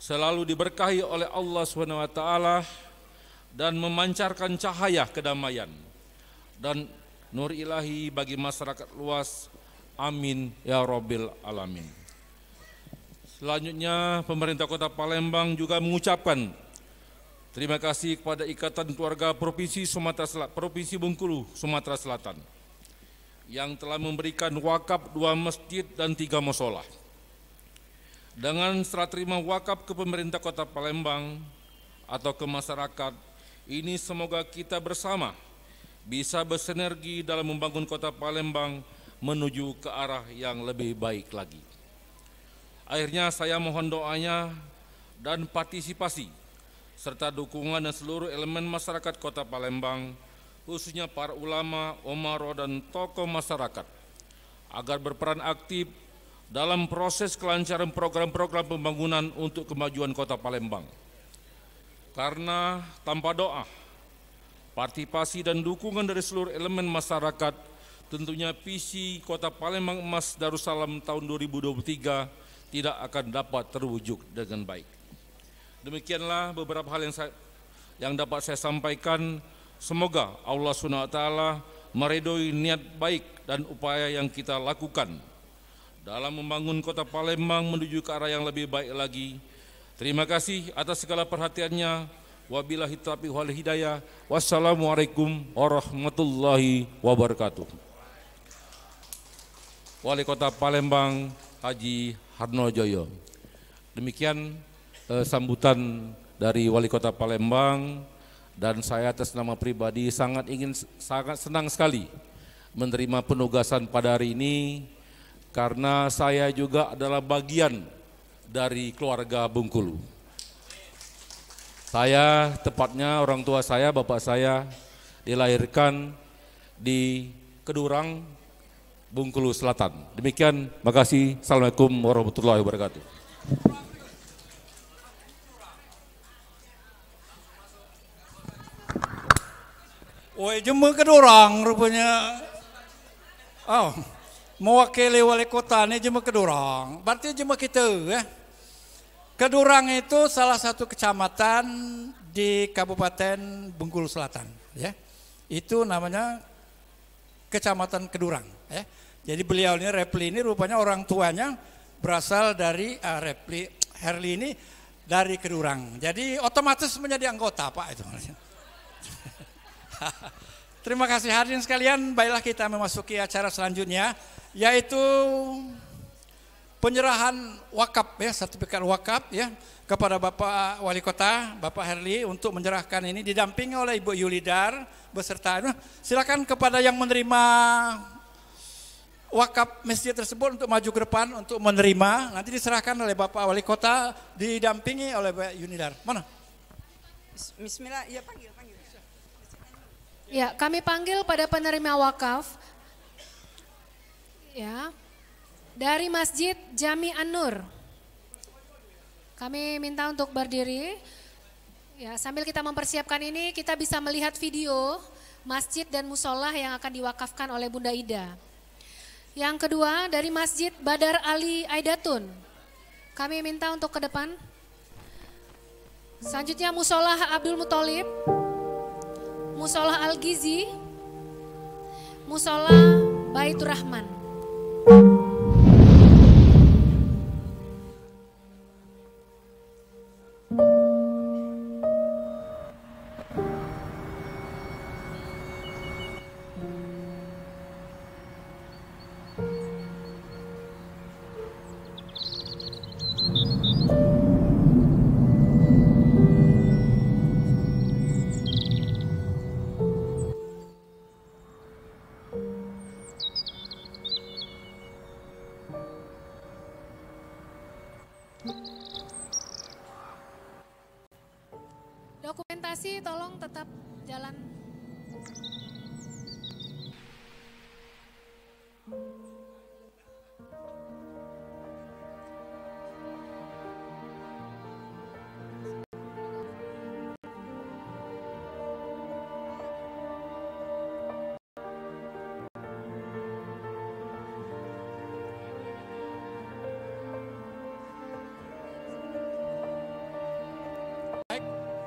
selalu diberkahi oleh Allah SWT dan memancarkan cahaya kedamaian dan nur ilahi bagi masyarakat luas. Amin ya Rabbil Alamin. Selanjutnya, pemerintah Kota Palembang juga mengucapkan terima kasih kepada Ikatan Keluarga Provinsi Sumatera Selatan, Provinsi Bengkulu, Sumatera Selatan yang telah memberikan wakaf dua masjid dan tiga musola. Dengan serah terima wakaf ke pemerintah Kota Palembang atau ke masyarakat, ini semoga kita bersama bisa bersinergi dalam membangun Kota Palembang menuju ke arah yang lebih baik lagi. Akhirnya saya mohon doanya dan partisipasi serta dukungan dan seluruh elemen masyarakat Kota Palembang khususnya para ulama, umaro dan tokoh masyarakat agar berperan aktif dalam proses kelancaran program-program pembangunan untuk kemajuan Kota Palembang. Karena tanpa doa, partisipasi dan dukungan dari seluruh elemen masyarakat tentunya visi Kota Palembang Emas Darussalam tahun 2023 tidak akan dapat terwujud dengan baik. Demikianlah beberapa hal yang saya, yang dapat saya sampaikan. Semoga Allah SWT meredoi niat baik dan upaya yang kita lakukan dalam membangun kota Palembang menuju ke arah yang lebih baik lagi. Terima kasih atas segala perhatiannya. Wabillahi taufiq wal hidayah. Wassalamualaikum warahmatullahi wabarakatuh. Wali Kota Palembang Haji Harnojoyo. Demikian eh, sambutan dari Wali Kota Palembang dan saya atas nama pribadi sangat ingin sangat senang sekali menerima penugasan pada hari ini karena saya juga adalah bagian dari keluarga Bungkulu. Saya tepatnya orang tua saya, bapak saya dilahirkan di Kedurang Bungkulu Selatan. Demikian, makasih. Assalamualaikum warahmatullahi wabarakatuh. Woi jemu ke dorang rupanya. Oh, mewakili wali kota ini jemu ke dorang. Berarti jemu kita ya. Eh? Kedurang itu salah satu kecamatan di Kabupaten Bengkulu Selatan, ya. Itu namanya Kecamatan Kedurang, ya. Jadi beliau ini Repli ini rupanya orang tuanya berasal dari uh, Repli Herli ini dari Kedurang. Jadi otomatis menjadi anggota Pak itu. Terima kasih hadirin sekalian, baiklah kita memasuki acara selanjutnya yaitu penyerahan wakaf ya, sertifikat wakaf ya kepada Bapak Wali Kota, Bapak Herli untuk menyerahkan ini didampingi oleh Ibu Yulidar beserta. silakan kepada yang menerima wakaf masjid tersebut untuk maju ke depan untuk menerima nanti diserahkan oleh Bapak Wali Kota didampingi oleh Pak Yunidar. Mana? Bismillah, ya panggil, panggil. Ya, kami panggil pada penerima wakaf. Ya. Dari Masjid Jami An-Nur. Kami minta untuk berdiri. Ya, sambil kita mempersiapkan ini, kita bisa melihat video masjid dan musola yang akan diwakafkan oleh Bunda Ida. Yang kedua dari Masjid Badar Ali Aidatun. Kami minta untuk ke depan. Selanjutnya Musolah Abdul Mutolib, Musolah Al Gizi, Musolah Baitur Rahman.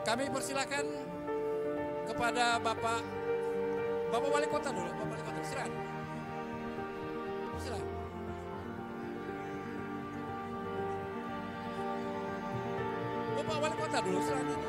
Kami persilakan kepada Bapak Bapak Wali Kota dulu, Bapak Wali Kota, silakan. Silakan. Bapak Wali Kota dulu, silakan.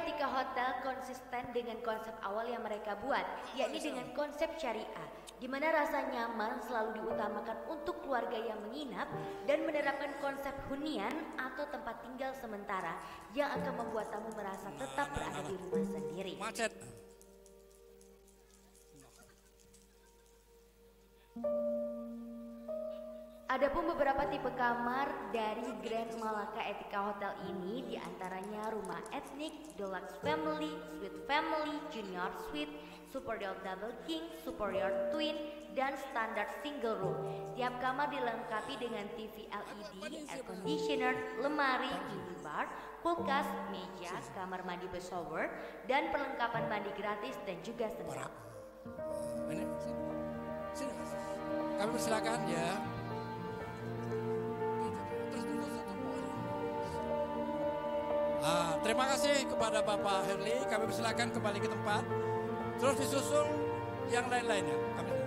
etika hotel konsisten dengan konsep awal yang mereka buat, yakni dengan konsep syariah, di mana rasa nyaman selalu diutamakan untuk keluarga yang menginap dan menerapkan konsep hunian atau tempat tinggal sementara yang akan membuat tamu merasa tetap berada di rumah sendiri. Macet. pun beberapa tipe kamar dari Grand Malaka Etika Hotel ini diantaranya rumah etnik, deluxe family, suite family, junior suite, superior double king, superior twin, dan standar single room. Tiap kamar dilengkapi dengan TV LED, air conditioner, lemari, minibar, kulkas, meja, kamar mandi bersower, dan perlengkapan mandi gratis dan juga sendal. Kami persilakan ya. Ah, terima kasih kepada Bapak Herli. Kami persilakan kembali ke tempat. Terus disusul yang lain-lainnya. Kami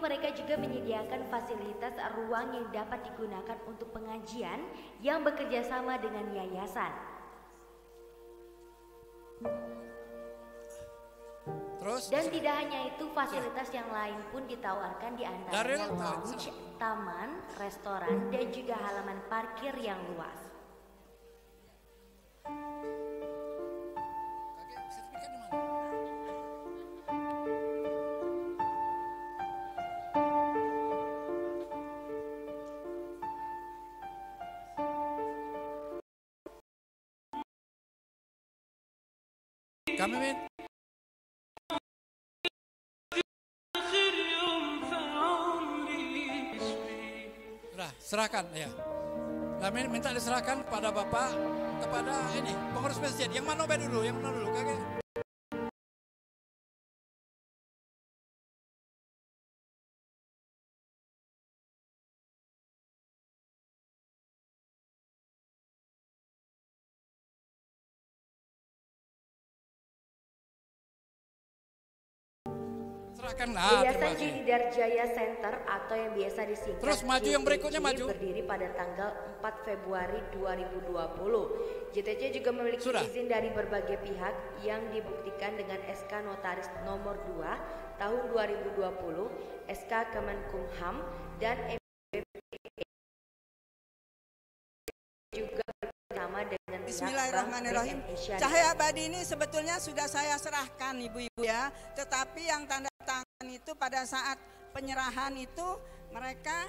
mereka juga menyediakan fasilitas ruang yang dapat digunakan untuk pengajian yang bekerja sama dengan yayasan. Terus? Dan tidak hanya itu, fasilitas ya. yang lain pun ditawarkan di antaranya lounge, taman, restoran, dan juga halaman parkir yang luas. serahkan ya. Kami minta diserahkan kepada Bapak, kepada ini pengurus masjid. Yang mana Bapak dulu? Yang mana dulu? Kakek. silakan. Nah, Yayasan Didi Darjaya Center atau yang biasa disingkat Terus maju yang berikutnya maju. Berdiri pada tanggal 4 Februari 2020. JTC juga memiliki Sudah. izin dari berbagai pihak yang dibuktikan dengan SK Notaris Nomor 2 Tahun 2020, SK Kemenkumham dan Bismillahirrahmanirrahim. Cahaya abadi ini sebetulnya sudah saya serahkan ibu-ibu ya. Tetapi yang tanda tangan itu pada saat penyerahan itu mereka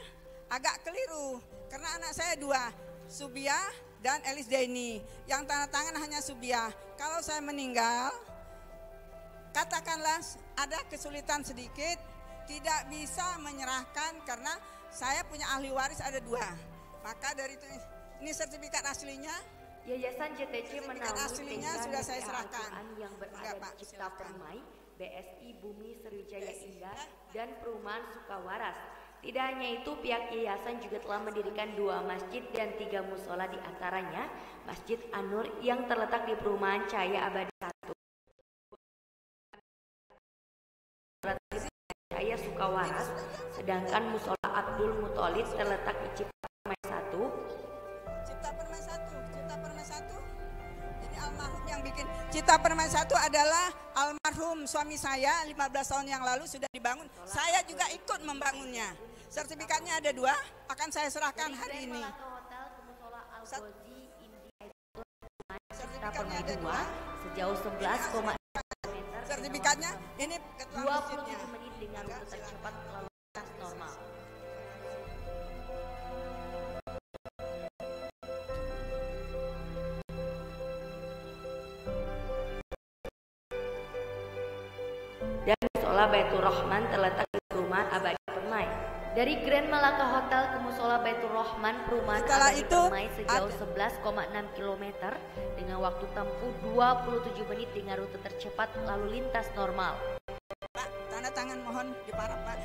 agak keliru. Karena anak saya dua, Subia dan Elis Deni. Yang tanda tangan hanya Subia. Kalau saya meninggal, katakanlah ada kesulitan sedikit, tidak bisa menyerahkan karena saya punya ahli waris ada dua. Maka dari itu ini sertifikat aslinya Yayasan JTC menaungi aslinya sudah saya serahkan. yang berada di Cipta Permai, BSI Bumi Sriwijaya Indah dan Perumahan Sukawaras. Tidak hanya itu, pihak yayasan juga telah mendirikan dua masjid dan tiga musola di antaranya Masjid Anur yang terletak di Perumahan Cahaya Abadi 1. Cahaya Sukawaras, sedangkan musola Abdul Mutolid terletak di Cipta bikin Cita Permai satu adalah almarhum suami saya 15 tahun yang lalu sudah dibangun. Saya juga ikut membangunnya. Sertifikatnya ada dua, akan saya serahkan hari ini. Sertifikatnya ada dua, sejauh 11, Sertifikatnya ini 20 menit dengan rute tercepat lalu lintas normal. Baitur Rahman terletak di Perumahan Abadi Permai. Dari Grand Malaka Hotel ke Musola Baitur Rahman Perumahan Setelah Abadi itu, Permai sejauh 11,6 km dengan waktu tempuh 27 menit dengan rute tercepat lalu lintas normal. Pak, tanda tangan mohon di para Pak.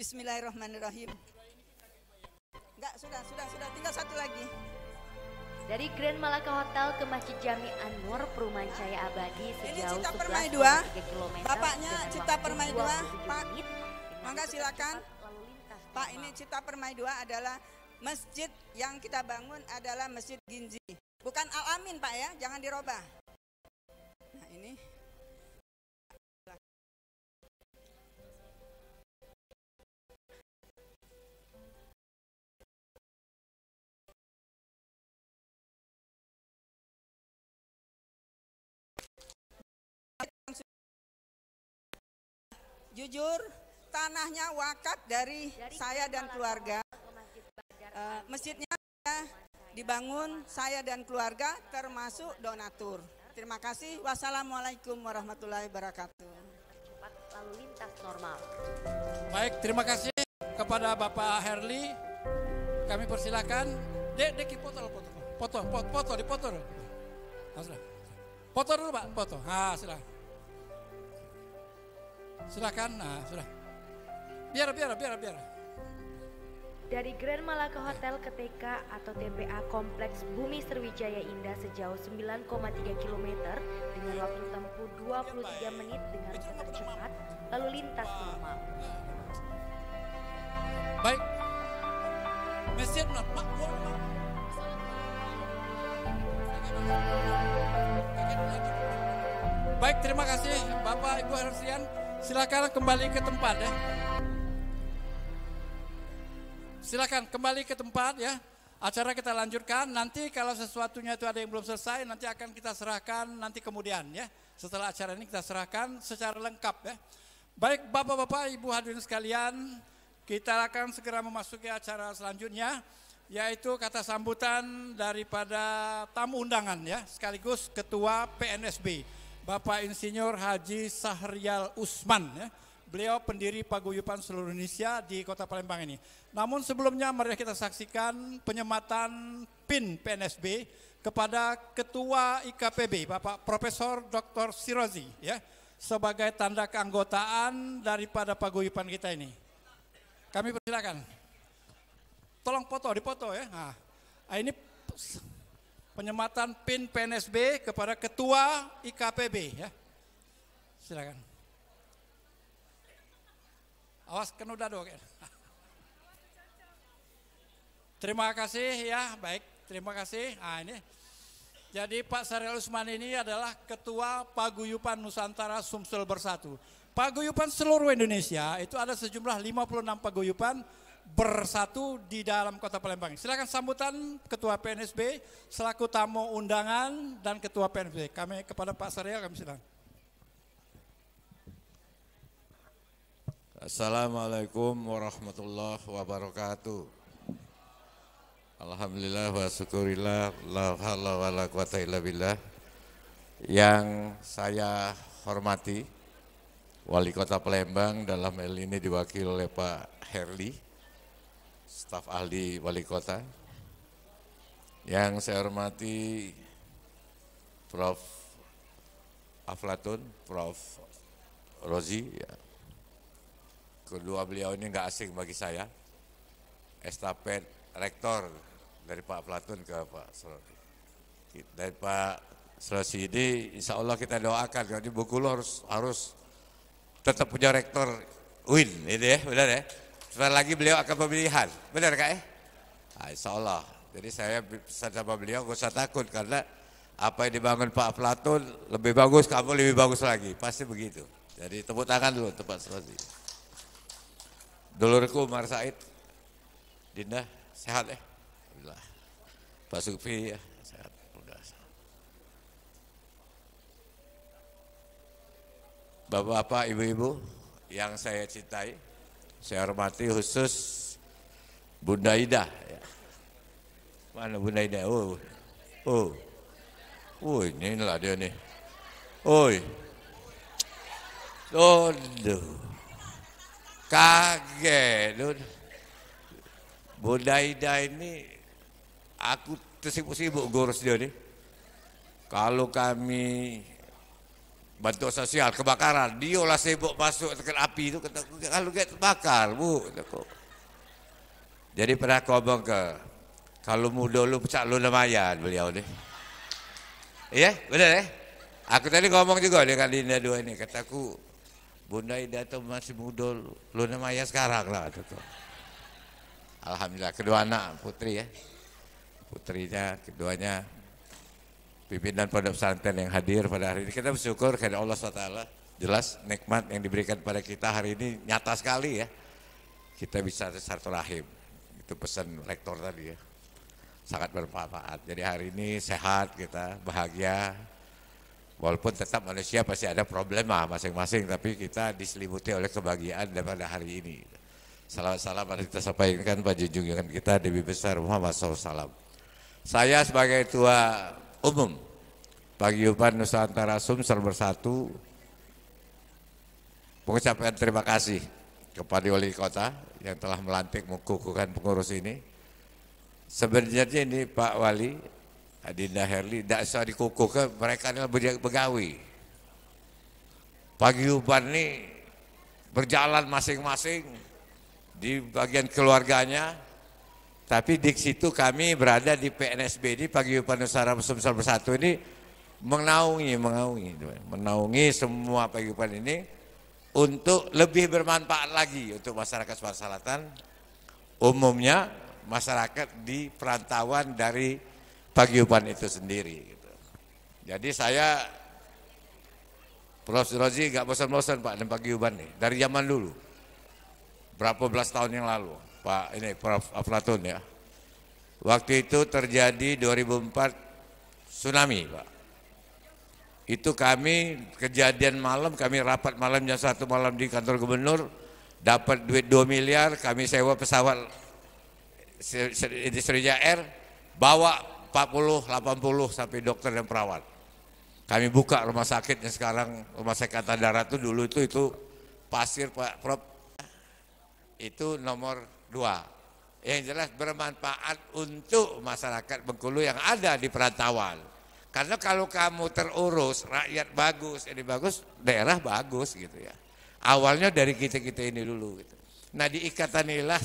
Bismillahirrahmanirrahim. Enggak, sudah, sudah, sudah. Tinggal satu lagi. Dari Grand Malaka Hotel ke Masjid Jami Anwar Perumahan Jaya Abadi sejauh Ini Cita Permai 2. Km Bapaknya Cita Permai 2, Pak. Mangga silakan. Pak, ini Cita Permai 2 adalah masjid yang kita bangun adalah Masjid Ginji. Bukan Al Amin, Pak ya, jangan dirobah. Nah, ini Jujur, tanahnya wakaf dari, dari saya dan keluarga. Uh, masjidnya dibangun saya dan keluarga termasuk donatur. Terima kasih. Wassalamualaikum warahmatullahi wabarakatuh. Lalu lintas normal. Baik, terima kasih kepada Bapak Herli. Kami persilakan. Dek, dek, foto, foto, foto, foto, foto, nah, di foto, foto, foto dulu, Pak, foto. Nah, silakan. Silakan, nah, sudah. Biar, biar, biar, biar. Dari Grand Malaka Hotel ke TK atau TPA Kompleks Bumi Serwijaya Indah sejauh 9,3 km dengan waktu tempuh 23 menit dengan kereta cepat lalu lintas normal. Baik. Masjid normal. Baik, terima kasih Bapak Ibu Hersian. Silakan kembali ke tempat ya. Silakan kembali ke tempat ya. Acara kita lanjutkan. Nanti kalau sesuatunya itu ada yang belum selesai, nanti akan kita serahkan nanti kemudian ya. Setelah acara ini kita serahkan secara lengkap ya. Baik Bapak-bapak, Ibu hadirin sekalian, kita akan segera memasuki acara selanjutnya yaitu kata sambutan daripada tamu undangan ya sekaligus ketua PNSB. Bapak Insinyur Haji Sahrial Usman. Ya. Beliau pendiri Paguyupan seluruh Indonesia di kota Palembang ini. Namun sebelumnya mari kita saksikan penyematan PIN PNSB kepada Ketua IKPB Bapak Profesor Dr. Sirozi ya sebagai tanda keanggotaan daripada Paguyupan kita ini. Kami persilakan. Tolong foto, dipoto ya. Nah, ini penyematan PIN PNSB kepada Ketua IKPB ya. Silakan. Awas kan dong. Ya. Terima kasih ya, baik. Terima kasih. Ah ini. Jadi Pak Saril Usman ini adalah Ketua Paguyupan Nusantara Sumsel Bersatu. Paguyupan seluruh Indonesia itu ada sejumlah 56 paguyupan bersatu di dalam kota Palembang. Silakan sambutan Ketua PNSB selaku tamu undangan dan Ketua PNSB. Kami kepada Pak Sarya kami silakan. Assalamualaikum warahmatullahi wabarakatuh. Alhamdulillah wa syukurillah la haula wa la quwata illa billah. Yang saya hormati Wali Kota Palembang dalam hal ini diwakili oleh Pak Herli staf ahli wali kota, yang saya hormati Prof. Aflatun, Prof. Rozi, ya. kedua beliau ini nggak asing bagi saya, estafet rektor dari Pak Aflatun ke Pak Sulawesi. Dari Pak Sulawesi ini insya Allah kita doakan, jadi buku harus, harus tetap punya rektor win, ini ya, benar ya. Sebentar lagi beliau akan pemilihan, benar kak eh? Nah, insya Allah. Jadi saya sama beliau gak usah takut karena apa yang dibangun Pak Platon lebih bagus, kamu lebih bagus lagi, pasti begitu. Jadi tepuk tangan dulu tempat seperti Dulurku Umar Said, Dinda sehat eh? Alhamdulillah. Pak Sufi ya Bapak-bapak, ibu-ibu yang saya cintai, saya hormati khusus Bunda Ida. Ya. Mana Bunda Ida? Oh, oh, oh ini lah dia nih. Oi, oh, aduh, kaget. Bunda Ida ini aku tersibuk-sibuk ngurus dia nih. Kalau kami bantuan sosial kebakaran dia lah sibuk masuk ke api itu kata kalau kita terbakar bu kata, jadi pernah aku abang ke kalau muda lu pecah lu lumayan beliau ni iya benar eh aku tadi ngomong juga dengan Linda dua ini kataku Bunda Ida tuh masih muda lu, lu sekarang lah kata. Alhamdulillah kedua anak putri ya putrinya keduanya pimpinan pondok pesantren yang hadir pada hari ini. Kita bersyukur karena Allah SWT jelas nikmat yang diberikan pada kita hari ini nyata sekali ya. Kita bisa satu rahim itu pesan rektor tadi ya. Sangat bermanfaat. Jadi hari ini sehat kita, bahagia. Walaupun tetap manusia pasti ada problema masing-masing, tapi kita diselimuti oleh kebahagiaan daripada hari ini. Salam-salam mari kita sampaikan Pak junjungan kita Dewi Besar Muhammad SAW. Saya sebagai Tua Umum Paguyuban Nusantara Sumsel Bersatu mengucapkan terima kasih kepada wali kota yang telah melantik mengukuhkan pengurus ini. Sebenarnya ini Pak Wali, Adinda Herli, tidak usah dikukuhkan, mereka adalah pegawai. Paguyuban ini berjalan masing-masing di bagian keluarganya, tapi di situ kami berada di PNSB ini, Paguyuban Nusantara Sumsel Bersatu ini, menaungi, menaungi, menaungi semua kehidupan ini untuk lebih bermanfaat lagi untuk masyarakat Sumatera Selatan, umumnya masyarakat di perantauan dari pagiupan itu sendiri. Gitu. Jadi saya Prof. Rozi nggak bosan-bosan Pak dan pagiupan nih dari zaman dulu, berapa belas tahun yang lalu Pak ini Prof. Aflatun ya. Waktu itu terjadi 2004 tsunami Pak itu kami kejadian malam kami rapat malamnya satu malam di kantor gubernur dapat duit 2 miliar kami sewa pesawat industri Air bawa 40 80 sampai dokter dan perawat kami buka rumah sakit yang sekarang rumah sakit angkatan darat itu dulu itu itu pasir Pak Prop itu nomor dua yang jelas bermanfaat untuk masyarakat Bengkulu yang ada di perantauan karena kalau kamu terurus, rakyat bagus, ini bagus, daerah bagus gitu ya. Awalnya dari kita-kita ini dulu gitu. Nah di ikatan ilah,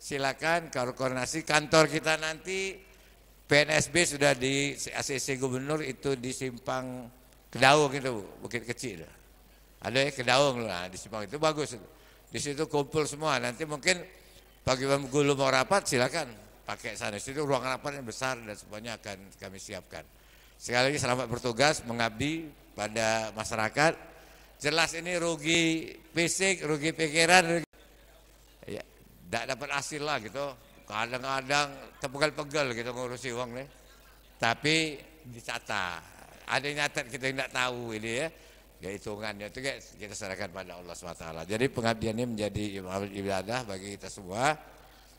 silakan kalau koordinasi kantor kita nanti PNSB sudah di ACC Gubernur itu di simpang Kedaung itu Bukit Kecil. Ada ya Kedaung lah di simpang itu bagus. Itu. Di situ kumpul semua, nanti mungkin pagi guru mau rapat silakan pakai sana. Di situ ruang rapatnya besar dan semuanya akan kami siapkan. Sekali lagi selamat bertugas, mengabdi pada masyarakat. Jelas ini rugi fisik, rugi pikiran, rugi, ya, tidak dapat hasil lah gitu. Kadang-kadang tepegal-pegal gitu ngurusi uang nih. Tapi dicatat. Ada yang nyatat kita tidak tahu ini ya. Ya hitungannya itu kita serahkan pada Allah SWT. Jadi pengabdian ini menjadi ibadah bagi kita semua.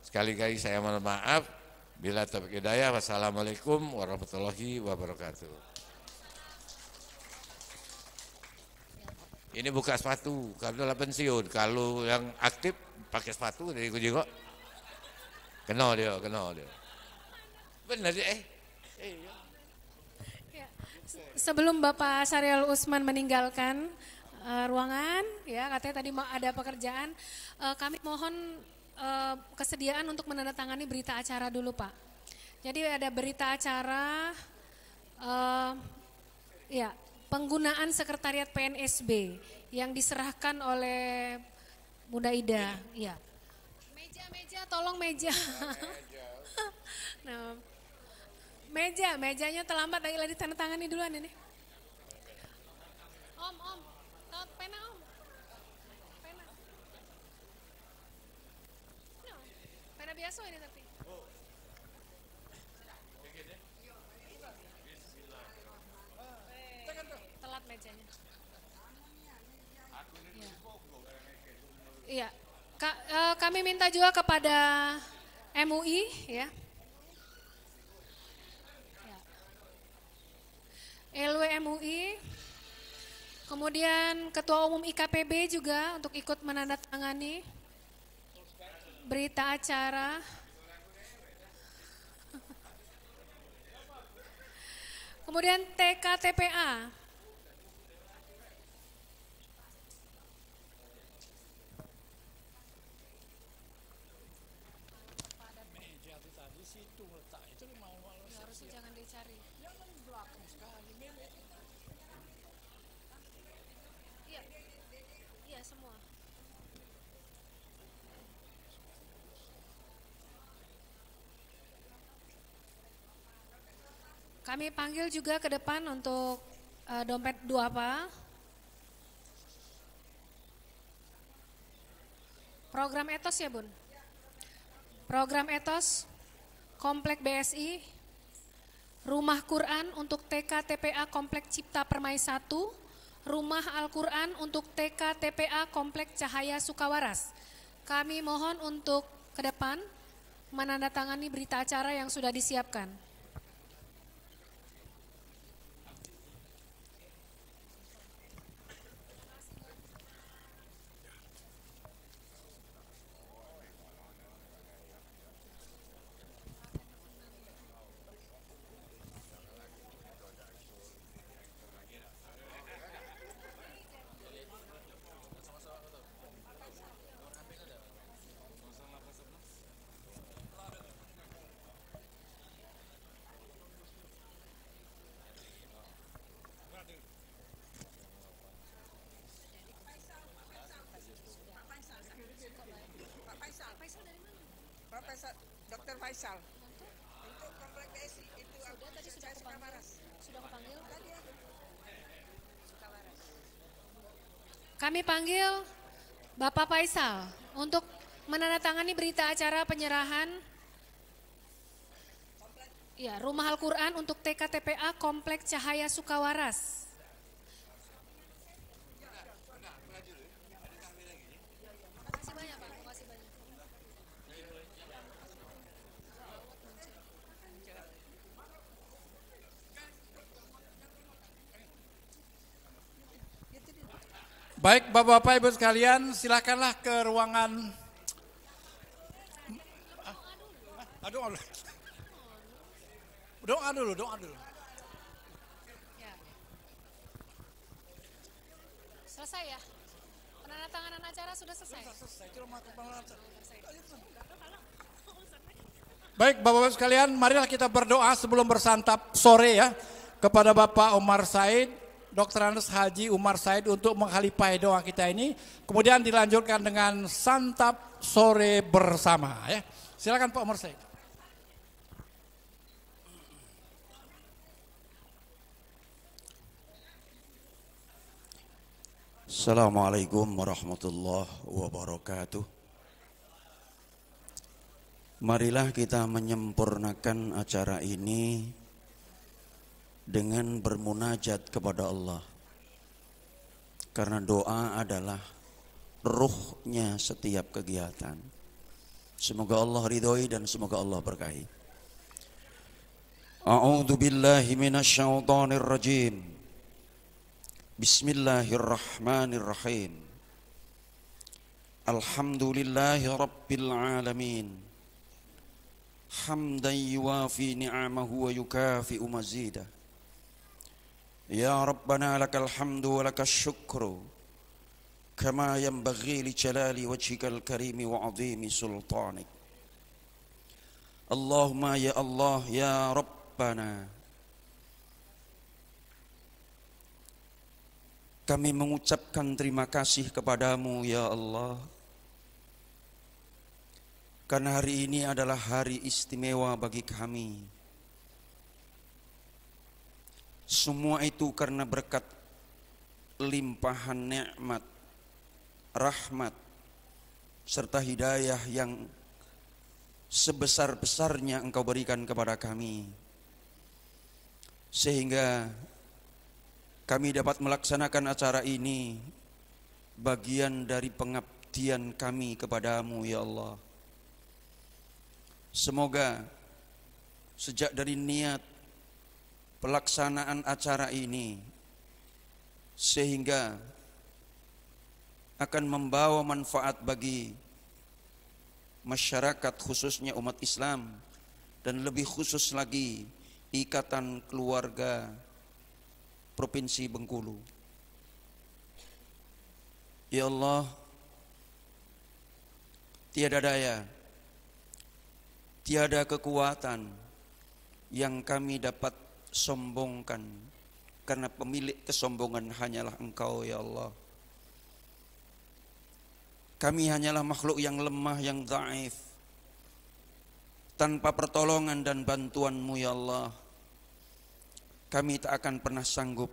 Sekali-kali saya mohon maaf. Bila topik hidayah, wassalamualaikum warahmatullahi wabarakatuh. Ini buka sepatu, karena pensiun. Kalau yang aktif pakai sepatu dari kunci kok. Kenal dia, kenal dia. Benar dia, eh. eh iya. ya. Sebelum Bapak Saryal Usman meninggalkan uh, ruangan, ya katanya tadi ada pekerjaan, uh, kami mohon uh, kesediaan untuk menandatangani berita acara dulu Pak. Jadi ada berita acara, uh, ya penggunaan sekretariat PNSB yang diserahkan oleh Bunda Ida, ya. Meja-meja, tolong meja. nah, meja, mejanya terlambat lagi lagi tanda tangani duluan ini. Om, om, pena om. biasa ini tapi. Telat mejanya. Iya. Ka, e, kami minta juga kepada MUI ya. ya. LW MUI. Kemudian Ketua Umum IKPB juga untuk ikut menandatangani berita acara kemudian TKTPA Kami panggil juga ke depan untuk uh, dompet apa Program etos ya bun? Program etos, Komplek BSI, Rumah Quran untuk TK TPA Komplek Cipta Permai 1, Rumah Al-Quran untuk TK TPA Komplek Cahaya Sukawaras. Kami mohon untuk ke depan menandatangani berita acara yang sudah disiapkan. Kami panggil Bapak Faisal untuk menandatangani berita acara penyerahan ya, Rumah Al-Quran untuk TKTPA Komplek Cahaya Sukawaras. Baik Bapak-Bapak Ibu sekalian, silakanlah ke ruangan Aduh, aduh. Doa dulu, doa dulu. Selesai ya? Penandatanganan acara sudah selesai? Sudah selesai, cuma Baik Bapak-Bapak sekalian, marilah kita berdoa sebelum bersantap sore ya kepada Bapak Omar Said Dr. Anus Haji Umar Said untuk menghalipai doa kita ini. Kemudian dilanjutkan dengan santap sore bersama. Ya. Silakan Pak Umar Said. Assalamualaikum warahmatullahi wabarakatuh. Marilah kita menyempurnakan acara ini dengan bermunajat kepada Allah. Karena doa adalah ruhnya setiap kegiatan. Semoga Allah ridhoi dan semoga Allah berkahi. A'udhu billahi minasyautanir rajim. Bismillahirrahmanirrahim. Alhamdulillahi rabbil alamin. Hamdan yuafi ni'amahu wa yukafi umazidah يا ربنا لك الحمد ولك الشكر كما ينبغي لجلال وجهك الكريم وعظيم سلطانك اللهم يا الله يا ربنا kami mengucapkan terima kasih kepadamu ya Allah karena hari ini adalah hari istimewa bagi kami semua itu karena berkat limpahan nikmat, rahmat, serta hidayah yang sebesar-besarnya engkau berikan kepada kami. Sehingga kami dapat melaksanakan acara ini bagian dari pengabdian kami kepadamu ya Allah. Semoga sejak dari niat pelaksanaan acara ini sehingga akan membawa manfaat bagi masyarakat khususnya umat Islam dan lebih khusus lagi ikatan keluarga Provinsi Bengkulu. Ya Allah, tiada daya, tiada kekuatan yang kami dapat sombongkan karena pemilik kesombongan hanyalah engkau ya Allah kami hanyalah makhluk yang lemah yang zaif tanpa pertolongan dan bantuanmu ya Allah kami tak akan pernah sanggup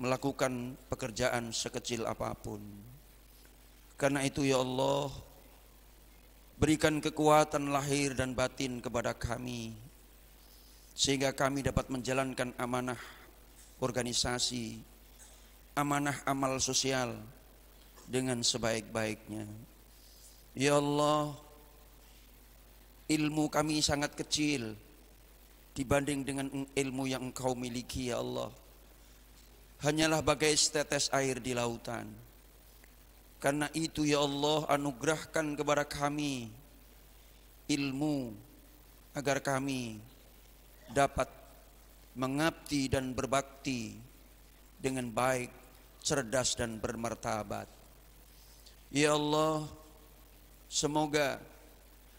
melakukan pekerjaan sekecil apapun karena itu ya Allah berikan kekuatan lahir dan batin kepada kami sehingga kami dapat menjalankan amanah organisasi, amanah amal sosial dengan sebaik-baiknya. Ya Allah, ilmu kami sangat kecil dibanding dengan ilmu yang Engkau miliki ya Allah. Hanyalah bagai setetes air di lautan. Karena itu ya Allah anugerahkan kepada kami ilmu agar kami dapat mengabdi dan berbakti dengan baik, cerdas dan bermartabat. Ya Allah, semoga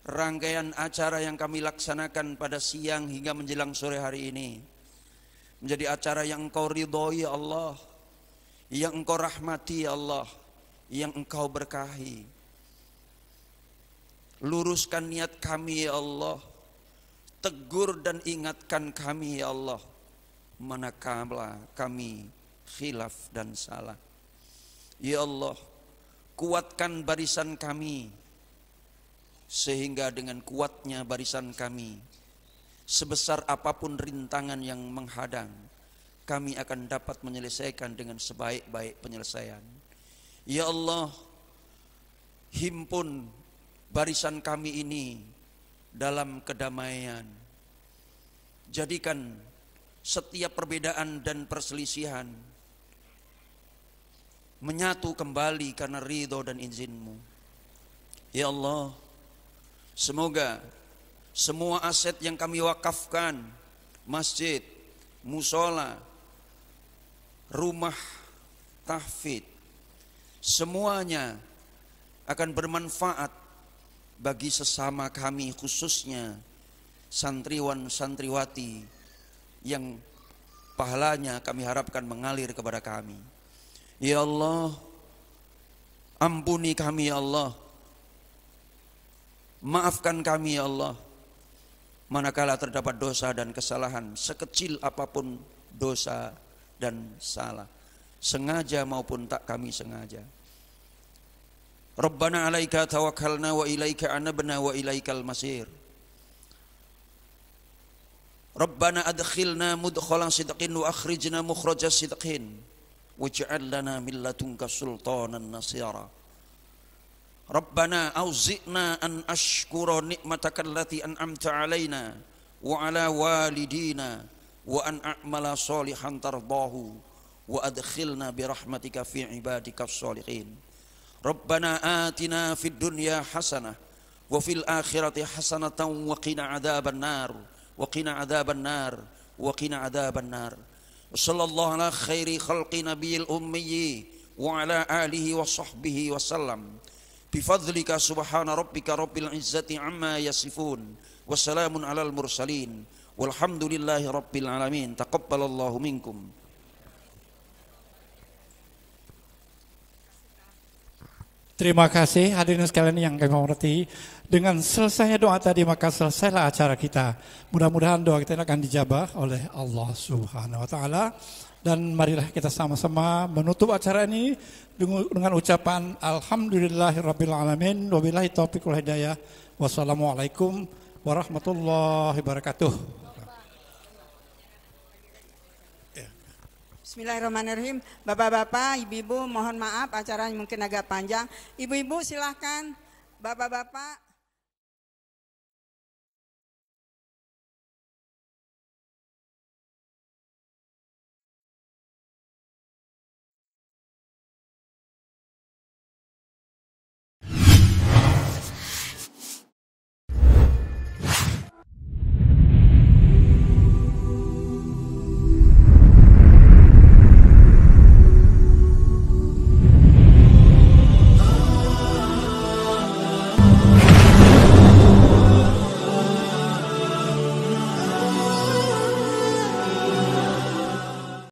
rangkaian acara yang kami laksanakan pada siang hingga menjelang sore hari ini menjadi acara yang Engkau ridhoi ya Allah, yang Engkau rahmati ya Allah, yang Engkau berkahi. Luruskan niat kami ya Allah Tegur dan ingatkan kami ya Allah manakala kami khilaf dan salah. Ya Allah, kuatkan barisan kami sehingga dengan kuatnya barisan kami sebesar apapun rintangan yang menghadang kami akan dapat menyelesaikan dengan sebaik-baik penyelesaian. Ya Allah, himpun barisan kami ini dalam kedamaian. Jadikan setiap perbedaan dan perselisihan menyatu kembali karena ridho dan izinmu. Ya Allah, semoga semua aset yang kami wakafkan, masjid, musola, rumah, tahfid, semuanya akan bermanfaat bagi sesama kami khususnya santriwan santriwati yang pahalanya kami harapkan mengalir kepada kami. Ya Allah, ampuni kami ya Allah. Maafkan kami ya Allah Manakala terdapat dosa dan kesalahan Sekecil apapun dosa dan salah Sengaja maupun tak kami sengaja ربنا عليك توكلنا وإليك أنبنا وإليك المصير ربنا أدخلنا مدخلا صدق وأخرجنا مخرج صدق واجعل لنا من لدنك سلطانا نصيرا ربنا أوزئنا أن أشكر نعمتك التي أنعمت علينا وعلى والدينا وأن أعمل صالحا ترضاه وأدخلنا برحمتك في عبادك الصالحين Rabbana atina fid dunya hasanah wa fil akhirati hasanatan wa qina nar wa qina adzaban nar wa qina adzaban nar sallallahu ala khairi khalqi nabiyil Terima kasih hadirin sekalian yang kami hormati. Dengan selesainya doa tadi maka selesailah acara kita. Mudah-mudahan doa kita akan dijabah oleh Allah Subhanahu wa taala dan marilah kita sama-sama menutup acara ini dengan ucapan alhamdulillahirabbil alamin wabillahi taufiq wal hidayah. Wassalamualaikum warahmatullahi wabarakatuh. Bismillahirrahmanirrahim. Bapak-bapak, ibu-ibu, mohon maaf acaranya mungkin agak panjang. Ibu-ibu silahkan. Bapak-bapak.